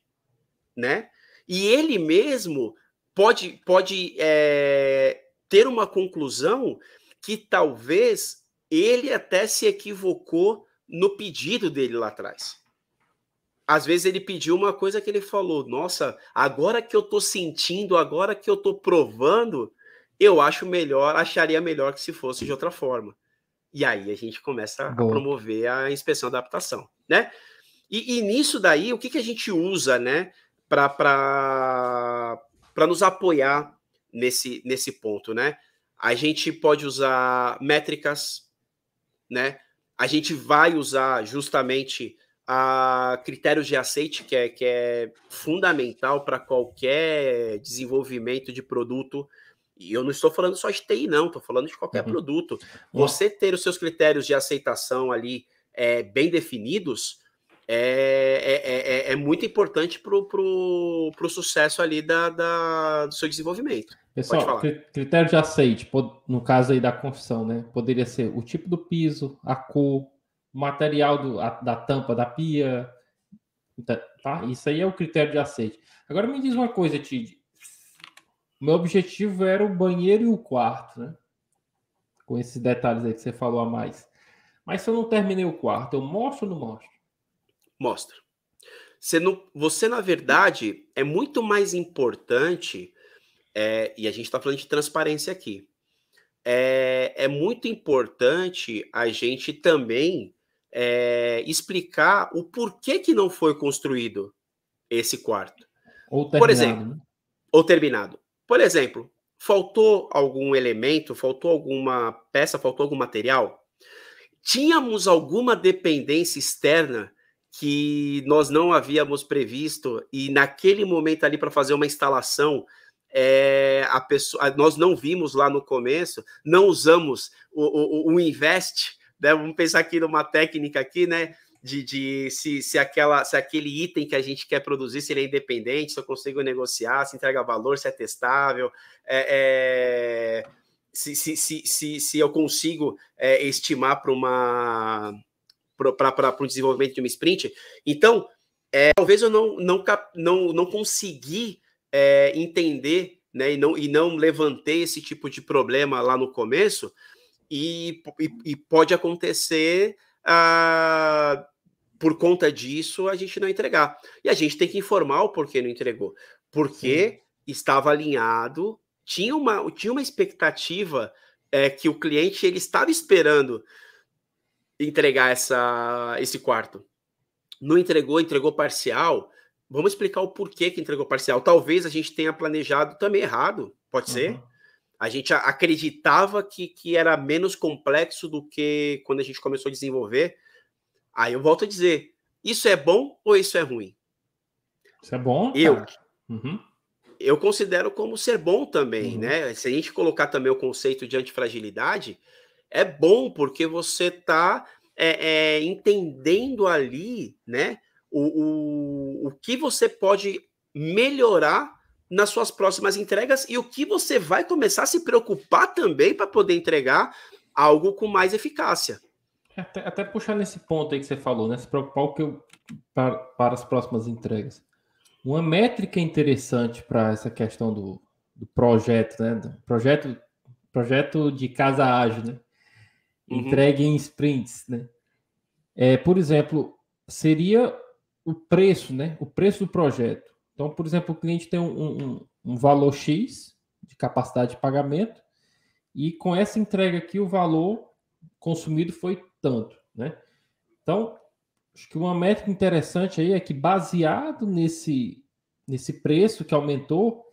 né? E ele mesmo pode, pode é, ter uma conclusão que talvez ele até se equivocou no pedido dele lá atrás. Às vezes ele pediu uma coisa que ele falou: Nossa, agora que eu estou sentindo, agora que eu estou provando, eu acho melhor, acharia melhor que se fosse de outra forma. E aí a gente começa Bom. a promover a inspeção da adaptação, né? E, e nisso daí, o que, que a gente usa, né, para nos apoiar nesse, nesse ponto, né? a gente pode usar métricas, né? A gente vai usar justamente a critérios de aceite, que é, que é fundamental para qualquer desenvolvimento de produto. E eu não estou falando só de TI, não, estou falando de qualquer uhum. produto. Você ter os seus critérios de aceitação ali é, bem definidos, é, é, é, é, é muito importante para o sucesso ali da, da, do seu desenvolvimento. Pessoal, critério de aceite, no caso aí da confissão, né? Poderia ser o tipo do piso, a cor, o material do, a, da tampa da pia, então, tá? Isso aí é o critério de aceite. Agora me diz uma coisa, Tid. Meu objetivo era o banheiro e o quarto, né? Com esses detalhes aí que você falou a mais. Mas se eu não terminei o quarto, eu mostro ou não mostro? Mostra. Você, não, você na verdade, é muito mais importante, é, e a gente está falando de transparência aqui, é, é, muito importante a gente também é, explicar o porquê que não foi construído esse quarto. Ou terminado. Por exemplo, né? ou terminado. Por exemplo, faltou algum elemento, faltou alguma peça, faltou algum material? Tínhamos alguma dependência externa que nós não havíamos previsto e naquele momento ali para fazer uma instalação é, a pessoa, nós não vimos lá no começo, não usamos o, o, o invest, né? vamos pensar aqui numa técnica aqui, né? De, de se, se, aquela, se aquele item que a gente quer produzir, se ele é independente, se eu consigo negociar, se entrega valor, se é testável, é, é, se, se, se, se, eu consigo estimar para uma para o desenvolvimento de uma sprint. Então, é, talvez eu não, não, não, não consegui é, entender né, e, não, e não levantei esse tipo de problema lá no começo, e, e, e pode acontecer ah, por conta disso a gente não entregar. E a gente tem que informar o porquê não entregou. Porque Sim. estava alinhado, tinha uma, tinha uma expectativa é, que o cliente ele estava esperando entregar essa, esse quarto. Não entregou, entregou parcial. Vamos explicar o porquê que entregou parcial. Talvez a gente tenha planejado também errado, pode uhum. ser. A gente acreditava que, que era menos complexo do que quando a gente começou a desenvolver. Aí eu volto a dizer: isso é bom ou isso é ruim? Isso é bom. Eu, uhum. eu considero como ser bom também, uhum. né? Se a gente colocar também o conceito de antifragilidade, é bom porque você está é, é, entendendo ali, né, o, o, o que você pode melhorar nas suas próximas entregas e o que você vai começar a se preocupar também para poder entregar algo com mais eficácia. Até, até, puxar nesse ponto aí que você falou, né? Se preocupar o que eu, para, para as próximas entregas. Uma métrica interessante para essa questão do, do projeto, né? Do projeto, projeto de casa ágil, né? Uhum. entregue em sprints, né? É, por exemplo, seria o preço, né? O preço do projeto. Então, por exemplo, o cliente tem um, um, um valor X de capacidade de pagamento e com essa entrega aqui o valor consumido foi tanto, né? Então, acho que uma métrica interessante aí é que baseado nesse nesse preço que aumentou,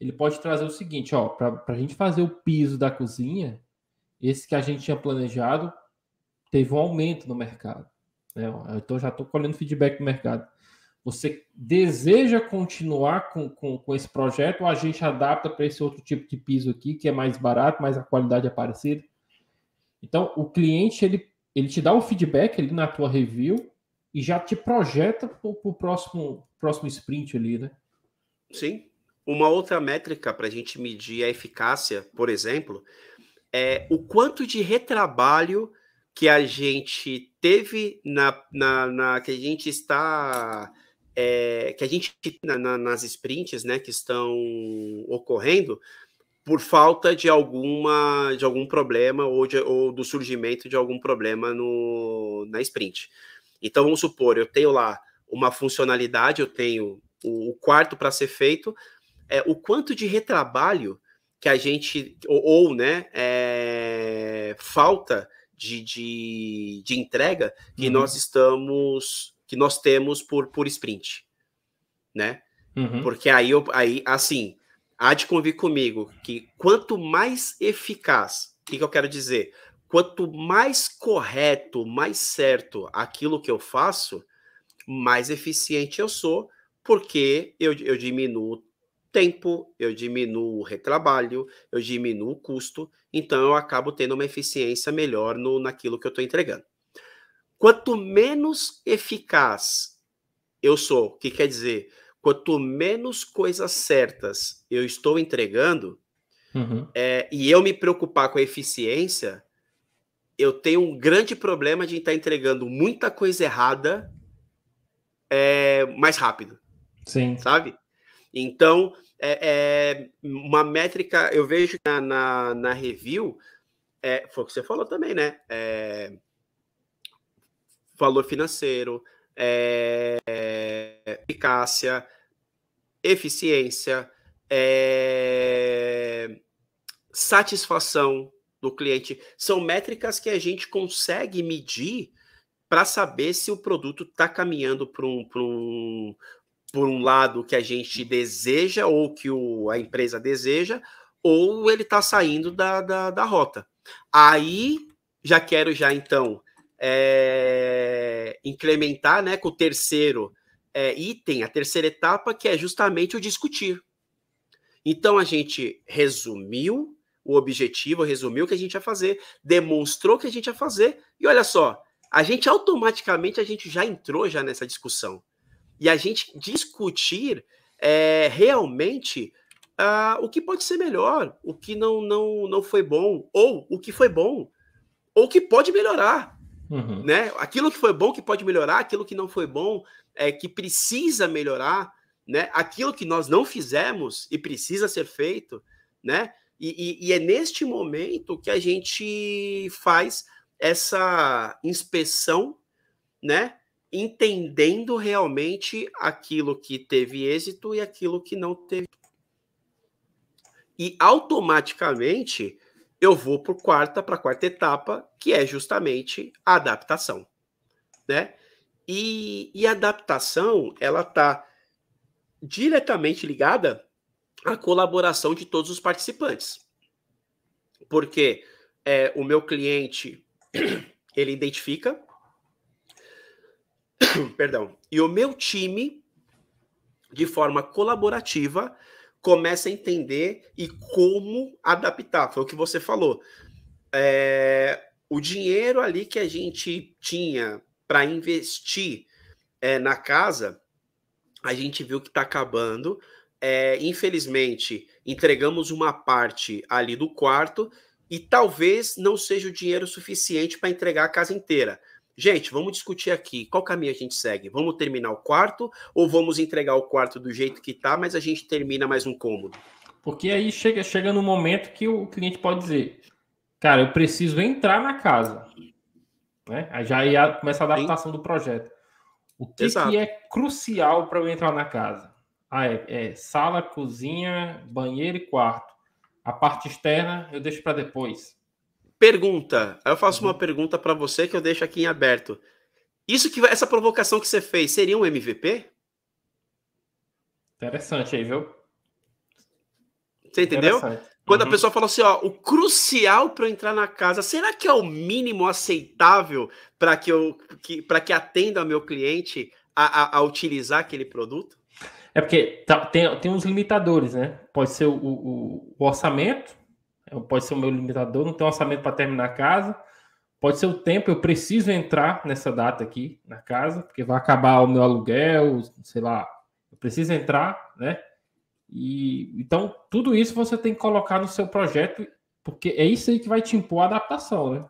ele pode trazer o seguinte, ó, para a gente fazer o piso da cozinha, esse que a gente tinha planejado teve um aumento no mercado. Né? Então já estou colhendo feedback do mercado. Você deseja continuar com, com, com esse projeto ou a gente adapta para esse outro tipo de piso aqui, que é mais barato, mas a qualidade é parecida? Então, o cliente ele, ele te dá o um feedback ali na tua review e já te projeta para o próximo, próximo sprint ali, né? Sim. Uma outra métrica para a gente medir a eficácia, por exemplo, é, o quanto de retrabalho que a gente teve na, na, na que a gente está é, que a gente na, nas sprints né, que estão ocorrendo por falta de alguma de algum problema ou, de, ou do surgimento de algum problema no, na sprint. Então vamos supor, eu tenho lá uma funcionalidade, eu tenho o, o quarto para ser feito, é, o quanto de retrabalho que a gente ou, ou né é, falta de, de, de, entrega que uhum. nós estamos que nós temos por por sprint, né? Uhum. Porque aí eu, aí assim há de convir comigo que quanto mais eficaz, o que, que eu quero dizer? Quanto mais correto, mais certo aquilo que eu faço, mais eficiente eu sou, porque eu, eu diminuo tempo, eu diminuo o retrabalho, eu diminuo o custo, então eu acabo tendo uma eficiência melhor no, naquilo que eu estou entregando. Quanto menos eficaz eu sou, o que quer dizer, quanto menos coisas certas eu estou entregando, uhum. é, e eu me preocupar com a eficiência, eu tenho um grande problema de estar entregando muita coisa errada é, mais rápido. Sim. Sabe? Então, é, é uma métrica, eu vejo na, na, na review, é, foi o que você falou também, né? É, valor financeiro, é, eficácia, eficiência, é, satisfação do cliente. São métricas que a gente consegue medir para saber se o produto está caminhando para um, um, por um lado que a gente deseja ou que o, a empresa deseja, ou ele está saindo da, da, da, rota. Aí já quero já então é, incrementar né, com o terceiro é, item, a terceira etapa, que é justamente o discutir. Então a gente resumiu o objetivo, resumiu o que a gente ia fazer, demonstrou o que a gente ia fazer, e olha só, a gente automaticamente a gente já entrou já nessa discussão e a gente discutir é, realmente ah, o que pode ser melhor, o que não, não, não foi bom, ou o que foi bom, ou o que pode melhorar. Uhum. Né? Aquilo que foi bom que pode melhorar, aquilo que não foi bom é que precisa melhorar, né? aquilo que nós não fizemos e precisa ser feito. Né? E, e, e é neste momento que a gente faz essa inspeção né? entendendo realmente aquilo que teve êxito e aquilo que não teve. E automaticamente eu vou para quarta, para a quarta etapa, que é justamente a adaptação, né? E, e a adaptação, ela está diretamente ligada à colaboração de todos os participantes. Porque é, o meu cliente, ele identifica Perdão. E o meu time, de forma colaborativa, começa a entender e como adaptar. Foi o que você falou. É, o dinheiro ali que a gente tinha para investir é, na casa, a gente viu que está acabando. É, infelizmente, entregamos uma parte ali do quarto e talvez não seja o dinheiro suficiente para entregar a casa inteira. Gente, vamos discutir aqui qual caminho a gente segue. Vamos terminar o quarto ou vamos entregar o quarto do jeito que está, mas a gente termina mais um cômodo? Porque aí chega, chega no momento que o cliente pode dizer: Cara, eu preciso entrar na casa. Né? Aí já ia, começa a adaptação Sim. do projeto. O que, que é crucial para eu entrar na casa? Ah, é, é sala, cozinha, banheiro e quarto. A parte externa eu deixo para depois. Pergunta. Aí eu faço uhum. uma pergunta para você que eu deixo aqui em aberto. Isso que essa provocação que você fez seria um MVP? Interessante aí, viu? Você entendeu? Quando uhum. a pessoa fala assim, ó, o crucial para entrar na casa, será que é o mínimo aceitável para que eu que, para que atenda meu cliente a, a, a, utilizar aquele produto? É porque tá, tem, tem uns limitadores, né? Pode ser o, o, o orçamento, pode ser o meu limitador, não tenho orçamento para terminar a casa, pode ser o tempo, eu preciso entrar nessa data aqui na casa, porque vai acabar o meu aluguel, sei lá, eu preciso entrar, né? E então tudo isso você tem que colocar no seu projeto, porque é isso aí que vai te impor a adaptação, né?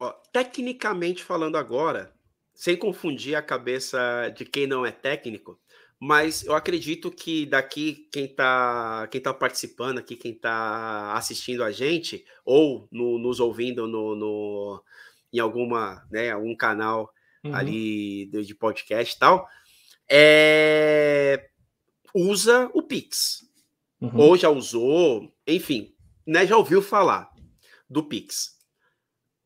Ó, tecnicamente falando agora, sem confundir a cabeça de quem não é técnico, mas eu acredito que daqui quem está quem tá participando aqui, quem está assistindo a gente, ou no, nos ouvindo no, no, em alguma, né, algum canal uhum. ali de, de podcast e tal, é, usa o Pix. Uhum. Ou já usou, enfim, né, já ouviu falar do Pix.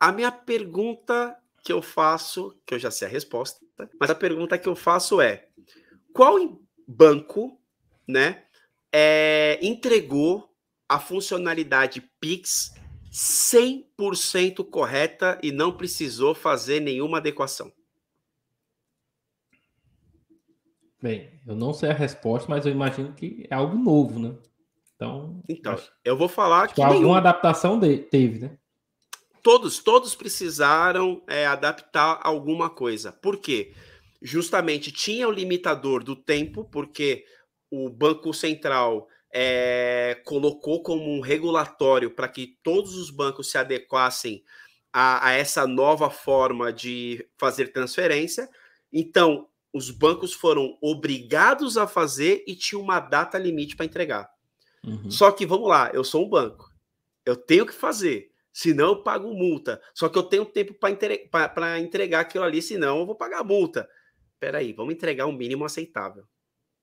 A minha pergunta que eu faço, que eu já sei a resposta, mas a pergunta que eu faço é: qual banco, né, é, entregou a funcionalidade Pix 100% correta e não precisou fazer nenhuma adequação? Bem, eu não sei a resposta, mas eu imagino que é algo novo, né? Então, então eu vou falar que alguma nenhum. adaptação de, teve, né? Todos, todos precisaram é, adaptar alguma coisa. Por quê? Porque justamente tinha o limitador do tempo, porque o Banco Central é, colocou como um regulatório para que todos os bancos se adequassem a, a, essa nova forma de fazer transferência. Então, os bancos foram obrigados a fazer e tinha uma data limite para entregar. Uhum. Só que vamos lá, eu sou um banco, eu tenho que fazer, senão eu pago multa. Só que eu tenho tempo para entre... entregar aquilo ali, senão eu vou pagar multa peraí, vamos entregar o um mínimo aceitável.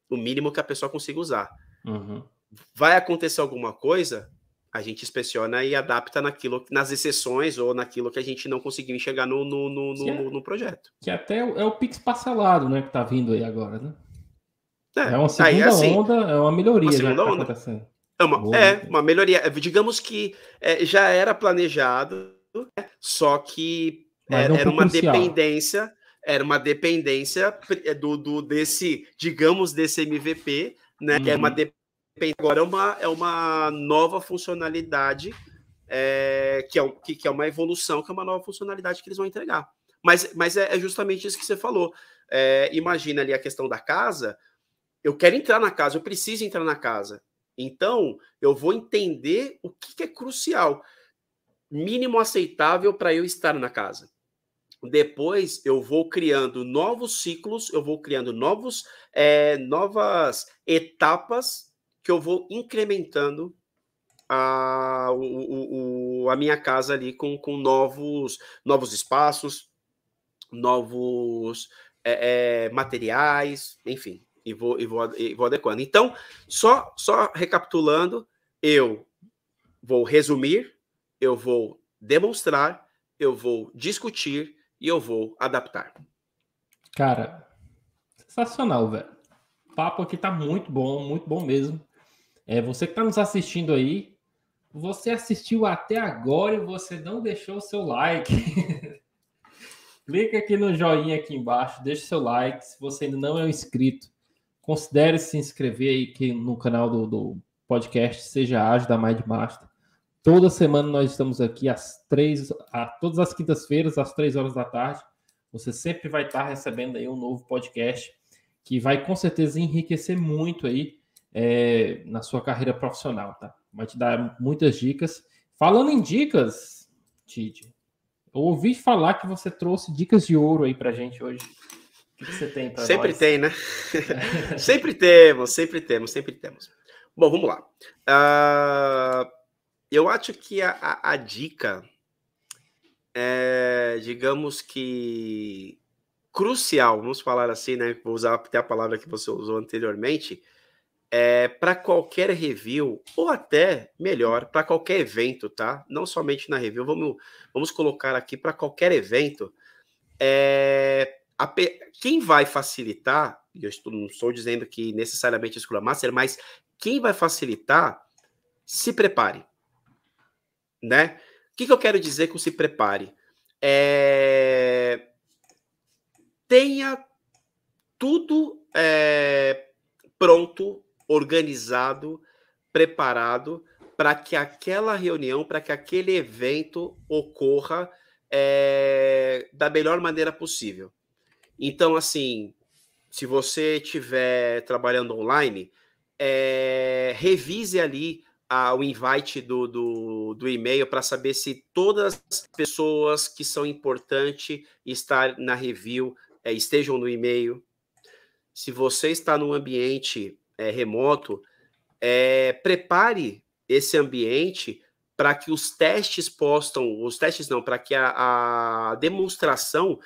O mínimo que a pessoa consiga usar. Uhum. Vai acontecer alguma coisa, a gente inspeciona e adapta naquilo, nas exceções ou naquilo que a gente não conseguiu enxergar no, no, no, no, é, no projeto. Que até é, é o Pix parcelado, né? Que tá vindo aí agora, né? É, é uma é segunda aí, assim, onda, é uma melhoria. Uma tá segunda onda. Tá é, uma, é uma melhoria. Digamos que é, já era planejado, né, só que é, era uma dependência era uma dependência eh, do, do desse, digamos, desse MVP, né? Uhum. Que é uma uhum. dependência. Agora é uma, é uma nova funcionalidade, é, que, é, que, que, é uma evolução, que é uma nova funcionalidade que eles vão entregar. Mas, mas é, é justamente isso que você falou. É, imagina ali a questão da casa. Eu quero entrar na casa, eu preciso entrar na casa. Então, eu vou entender o que, que é crucial, mínimo aceitável para eu estar na casa depois eu vou criando novos ciclos, eu vou criando novos, é, novas etapas que eu vou incrementando a, o, o, a minha casa ali com, com novos, novos espaços, novos é, é, materiais, enfim, e vou, e, vou, e vou adequando. Então, só, só recapitulando, eu vou resumir, eu vou demonstrar, eu vou discutir, e eu vou adaptar. Cara, sensacional, velho. O papo aqui tá muito bom, muito bom mesmo. É, você que tá nos assistindo aí, você assistiu até agora e você não deixou o seu like. Clica aqui no joinha aqui embaixo, deixa seu like. Se você ainda não é um inscrito, considere se inscrever aí no canal do, do podcast Seja Ágil da basta. Toda semana nós estamos aqui às três, a, todas as quintas-feiras, às três horas da tarde. Você sempre vai estar recebendo aí um novo podcast que vai com certeza enriquecer muito aí é, na sua carreira profissional, tá? Vai te dar muitas dicas. Falando em dicas, Tite, eu ouvi falar que você trouxe dicas de ouro aí pra gente hoje. O que, você tem para Sempre nós? tem, né? sempre temos, sempre temos, sempre temos. Bom, vamos lá. Uh eu acho que a, a, a dica é, digamos que, crucial, vamos falar assim, né? Vou usar até a palavra que você usou anteriormente, é, para qualquer review, ou até melhor, para qualquer evento, tá? Não somente na review, vamos, vamos colocar aqui para qualquer evento. É, a, quem vai facilitar, eu estou, não estou dizendo que necessariamente a Scrum Master, mas quem vai facilitar, se prepare né? O que, que eu quero dizer com se prepare? É... Tenha tudo é... pronto, organizado, preparado para que aquela reunião, para que aquele evento ocorra é... da melhor maneira possível. Então, assim, se você estiver trabalhando online, é, revise ali a, o invite do, do, do e-mail para saber se todas as pessoas que são importantes estar na review é, estejam no e-mail. Se você está num ambiente é, remoto, é, prepare esse ambiente para que os testes postam, os testes não, para que a, a demonstração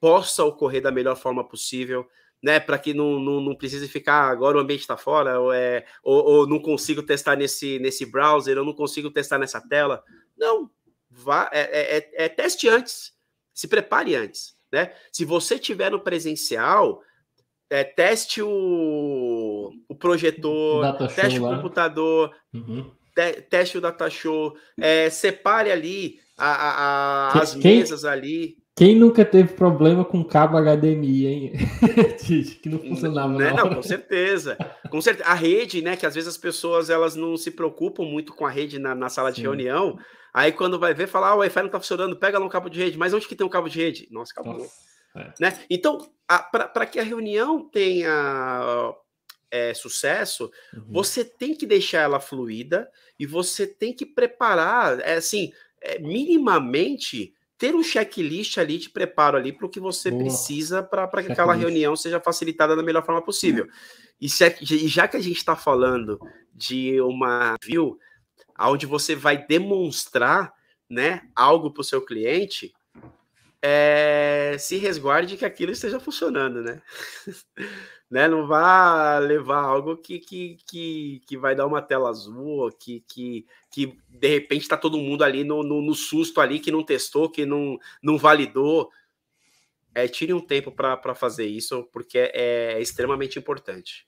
possa ocorrer da melhor forma possível né, para que não, não, não, precise ficar agora o ambiente está fora, ou, é, ou, ou, não consigo testar nesse, nesse browser, ou não consigo testar nessa tela. Não, vá, é, é, é, é, teste antes, se prepare antes. Né? Se você tiver no presencial, é, teste o, o projetor, data teste show, o computador, uhum. te, teste o datashow, é, separe ali a, a, a, as quem, mesas ali. Quem nunca teve problema com cabo HDMI, hein? que não funcionava né, Não, com certeza. Com certeza. A rede, né? Que às vezes as pessoas elas não se preocupam muito com a rede na, na sala Sim. de reunião. Aí quando vai ver, falar, ah, o Wi-Fi não está funcionando, pega lá um cabo de rede. Mas onde que tem um cabo de rede? Nossa, acabou. Nossa, é. Né? Então, para que a reunião tenha é, sucesso, uhum. você tem que deixar ela fluida e você tem que preparar, é, assim, é, minimamente ter um checklist ali de preparo ali para o que você Boa. precisa para que aquela reunião seja facilitada da melhor forma possível. E, se, e já que a gente está falando de uma view onde você vai demonstrar né, algo para o seu cliente, é, se resguarde que aquilo esteja funcionando, né? né? Não vá levar algo que, que, que, que vai dar uma tela azul, que, que, que de repente está todo mundo ali no, no, no, susto ali, que não testou, que não, não validou. É, tire um tempo para fazer isso, porque é, é extremamente importante.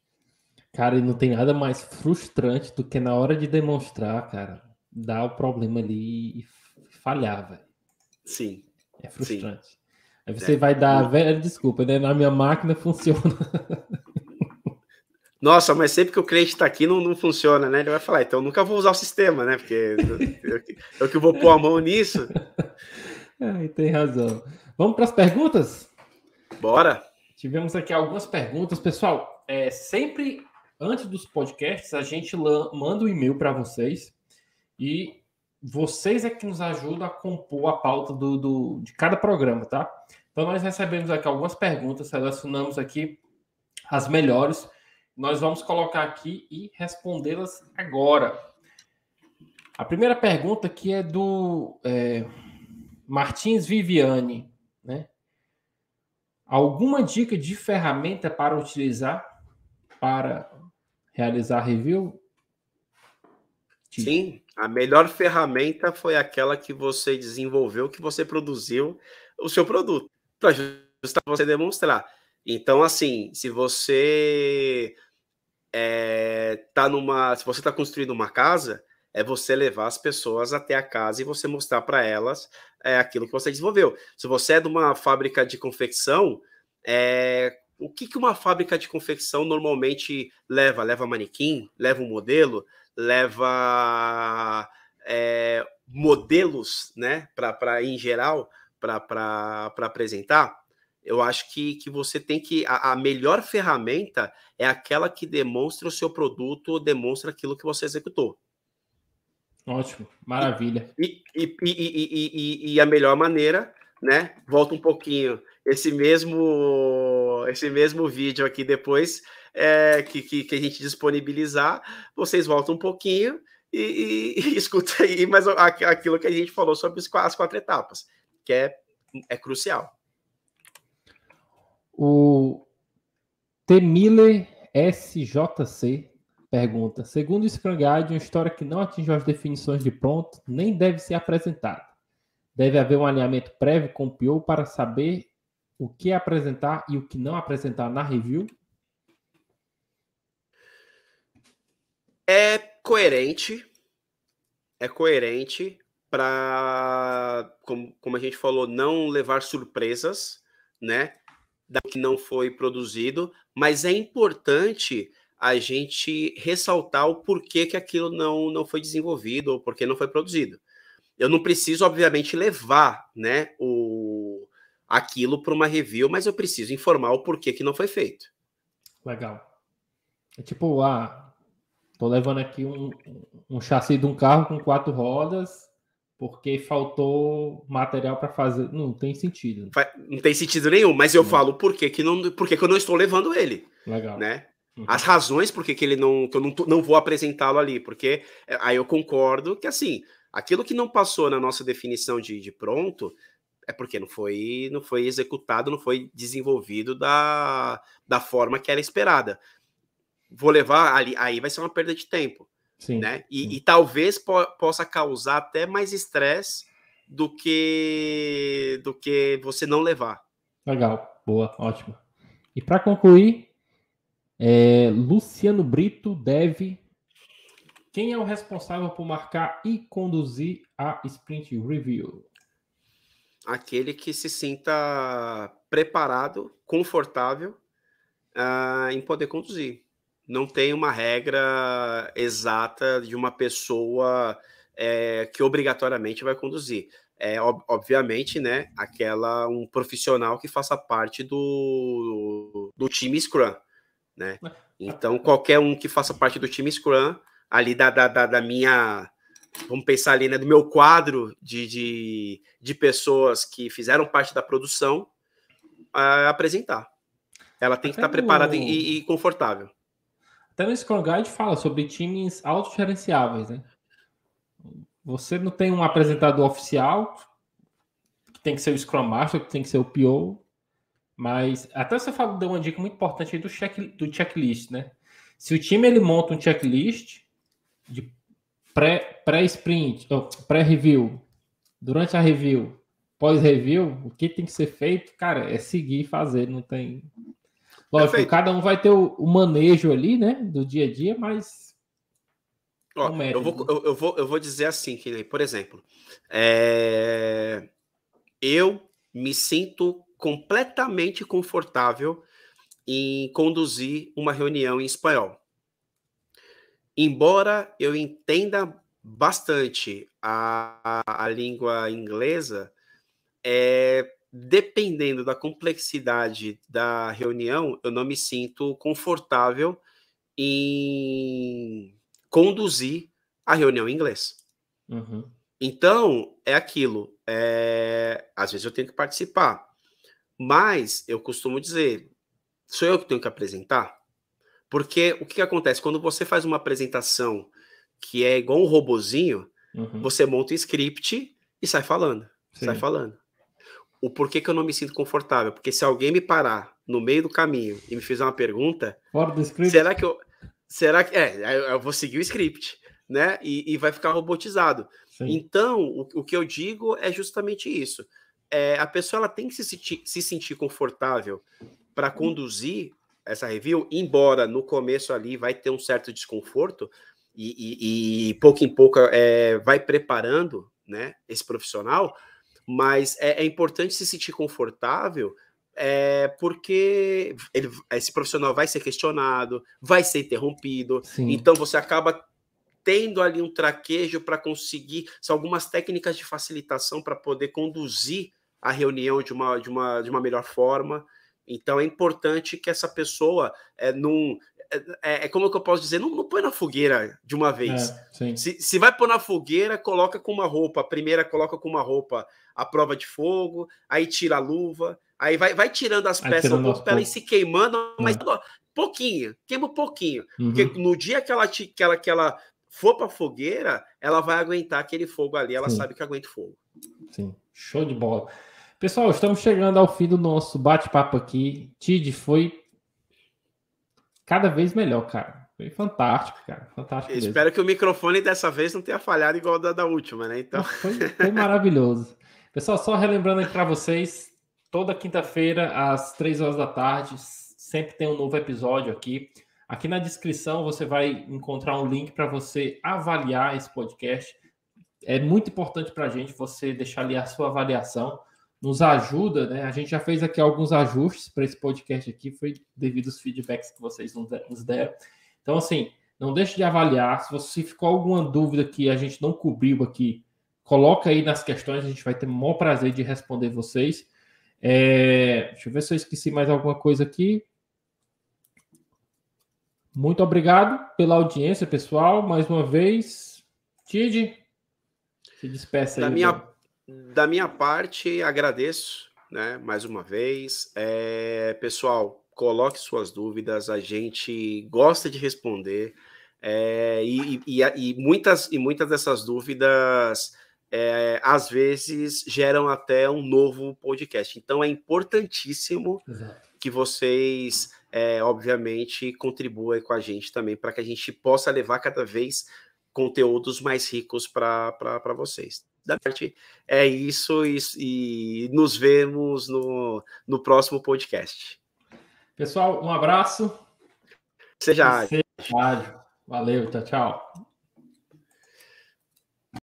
Cara, e não tem nada mais frustrante do que na hora de demonstrar, cara, dar o problema ali e falhar, velho. Sim. É frustrante. Sim. Aí você é. vai dar desculpa, né? Na minha máquina funciona. Nossa, mas sempre que o cliente está aqui não, não funciona, né? Ele vai falar, então nunca vou usar o sistema, né? Porque eu, eu que vou pôr a mão nisso. Ai, tem razão. Vamos para as perguntas? Bora! Tivemos aqui algumas perguntas. Pessoal, é, sempre antes dos podcasts, a gente manda um e-mail para vocês e vocês é que nos ajudam a compor a pauta do, do, de cada programa, tá? Então, nós recebemos aqui algumas perguntas, selecionamos aqui as melhores. Nós vamos colocar aqui e respondê-las agora. A primeira pergunta aqui é do é, Martins Viviane, né? Alguma dica de ferramenta para utilizar para realizar review? Sim, a melhor ferramenta foi aquela que você desenvolveu, que você produziu o seu produto, para justamente você demonstrar. Então, assim, se você é, numa, se você está construindo uma casa, é você levar as pessoas até a casa e você mostrar para elas é, aquilo que você desenvolveu. Se você é de uma fábrica de confecção, é, o que, que uma fábrica de confecção normalmente leva? Leva manequim? Leva um modelo? leva é, modelos, né, para em geral, para apresentar, eu acho que, que você tem que. A, a, melhor ferramenta é aquela que demonstra o seu produto, demonstra aquilo que você executou. Ótimo, maravilha. E, e, e, e, e, e a melhor maneira né? Volta um pouquinho esse mesmo esse mesmo vídeo aqui depois é, que, que, que, a gente disponibilizar, vocês voltam um pouquinho e, e, e escuta aí mais aquilo que a gente falou sobre as quatro etapas, que é, é crucial. O Temile SJC pergunta: segundo o Scrum Guide, uma história que não atinge as definições de pronto nem deve ser apresentada. Deve haver um alinhamento prévio com o PO para saber o que apresentar e o que não apresentar na review? É coerente. É coerente para, como, como a gente falou, não levar surpresas, né? Da que não foi produzido, mas é importante a gente ressaltar o porquê que aquilo não, não foi desenvolvido ou porquê não foi produzido eu não preciso, obviamente, levar né, o, aquilo para uma review, mas eu preciso informar o porquê que não foi feito. Legal. É tipo, ah, tô levando aqui um, um chassi de um carro com quatro rodas porque faltou material para fazer. Não, tem sentido. Não tem sentido nenhum, mas eu não. falo por que, que, não, por que, eu não estou levando ele. Legal. Né? Uhum. As razões por que, que ele não. que eu não, não vou apresentá-lo ali, porque é, aí eu concordo que assim Aquilo que não passou na nossa definição de, de pronto é porque não foi, não foi executado, não foi desenvolvido da, da forma que era esperada. Vou levar ali, aí vai ser uma perda de tempo. Sim, né? E, sim. e talvez po possa causar até mais estresse do que do que você não levar. Legal, boa, ótimo. E para concluir, é, Luciano Brito deve quem é o responsável por marcar e conduzir a sprint review? Aquele que se sinta preparado, confortável uh, em poder conduzir. Não tem uma regra exata de uma pessoa é, que obrigatoriamente vai conduzir. É, obviamente, né, aquela um profissional que faça parte do, do time Scrum, né? Então, qualquer um que faça parte do time Scrum ali da, da, da, da minha vamos pensar ali, né, do meu quadro de, de, de pessoas que fizeram parte da produção apresentar. Ela tem que estar tá preparada e, e, confortável. Até no Scrum Guide fala sobre times autogerenciáveis, né? Você não tem um apresentador oficial, que tem que ser o Scrum Master, que tem que ser o PO, mas até você falou, deu uma dica muito importante aí do, check, do checklist, né? Se o time ele monta um checklist, de pré-sprint, pré-review, durante a review, pós-review, o que tem que ser feito, cara, é seguir e fazer, não tem. Lógico, Perfeito. cada um vai ter o, o, manejo ali, né, do dia a dia, mas. Ó, é eu, vou, eu, eu, vou, eu vou dizer assim, que, por exemplo, é... eu me sinto completamente confortável em conduzir uma reunião em espanhol embora eu entenda bastante a, a, a língua inglesa, é, dependendo da complexidade da reunião, eu não me sinto confortável em conduzir a reunião em inglês. Uhum. Então, é aquilo. É, às vezes eu tenho que participar, mas eu costumo dizer: sou eu que tenho que apresentar? Porque o que, que acontece? Quando você faz uma apresentação que é igual um robozinho, uhum. você monta um script e sai falando. Sim. Sai falando. O porquê que eu não me sinto confortável? Porque se alguém me parar no meio do caminho e me fizer uma pergunta. Fora do script. Será que eu. Será que. É, eu vou seguir o script, né? E, e vai ficar robotizado. Sim. Então, o, o, que eu digo é justamente isso. É, a pessoa ela tem que se, se sentir confortável para conduzir essa review, embora no começo ali vai ter um certo desconforto, e, e, e pouco em pouco é, vai preparando né, esse profissional, mas é, é importante se sentir confortável é porque ele, esse profissional vai ser questionado, vai ser interrompido, Sim. então você acaba tendo ali um traquejo para conseguir são algumas técnicas de facilitação para poder conduzir a reunião de uma, de uma, de uma melhor forma. Então é importante que essa pessoa é, não. Eh, eh, é, é como que eu posso dizer? Não, não põe na fogueira de uma vez. É, se, se vai pôr na fogueira, coloca com uma roupa. A primeira coloca com uma roupa à prova de fogo, aí tira a luva, aí vai, vai tirando as aí peças um pouco para se queimando, mas é. pouquinho, queima um pouquinho. Uhum. Porque no dia que ela, que ela, que ela for para a fogueira, ela vai aguentar aquele fogo ali, ela Sim. sabe que aguenta fogo. Sim, show de bola. Pessoal, estamos chegando ao fim do nosso bate-papo aqui. Tid foi cada vez melhor, cara. Foi fantástico, cara. Fantástico. Espero que o microfone dessa vez não tenha falhado igual da, da última, né? Então... Foi, foi maravilhoso. Pessoal, só relembrando aqui para vocês, toda quinta-feira, às três horas da tarde, sempre tem um novo episódio aqui. Aqui na descrição você vai encontrar um link para você avaliar esse podcast. É muito importante para a gente você deixar ali a sua avaliação nos ajuda, né? A gente já fez aqui alguns ajustes para esse podcast aqui, foi devido aos feedbacks que vocês nos deram. Então, assim, não deixe de avaliar. Se você ficou alguma dúvida que a gente não cobriu aqui, coloca aí nas questões, a gente vai ter o maior prazer de responder vocês. É... Deixa eu ver se eu esqueci mais alguma coisa aqui. Muito obrigado pela audiência, pessoal. Mais uma vez, Tid, se despeça aí. Da minha da minha parte, agradeço, né? Mais uma vez. É, pessoal, coloque suas dúvidas, a gente gosta de responder. É, e, e, e, muitas, e muitas dessas dúvidas é, às vezes geram até um novo podcast. Então é importantíssimo Exato. que vocês, obviamente, contribuam com a gente também para que a gente possa levar cada vez conteúdos mais ricos para vocês da parte. É isso, e nos vemos no, no próximo podcast. Pessoal, um abraço. Seja. Seja. Valeu, tchau, tchau.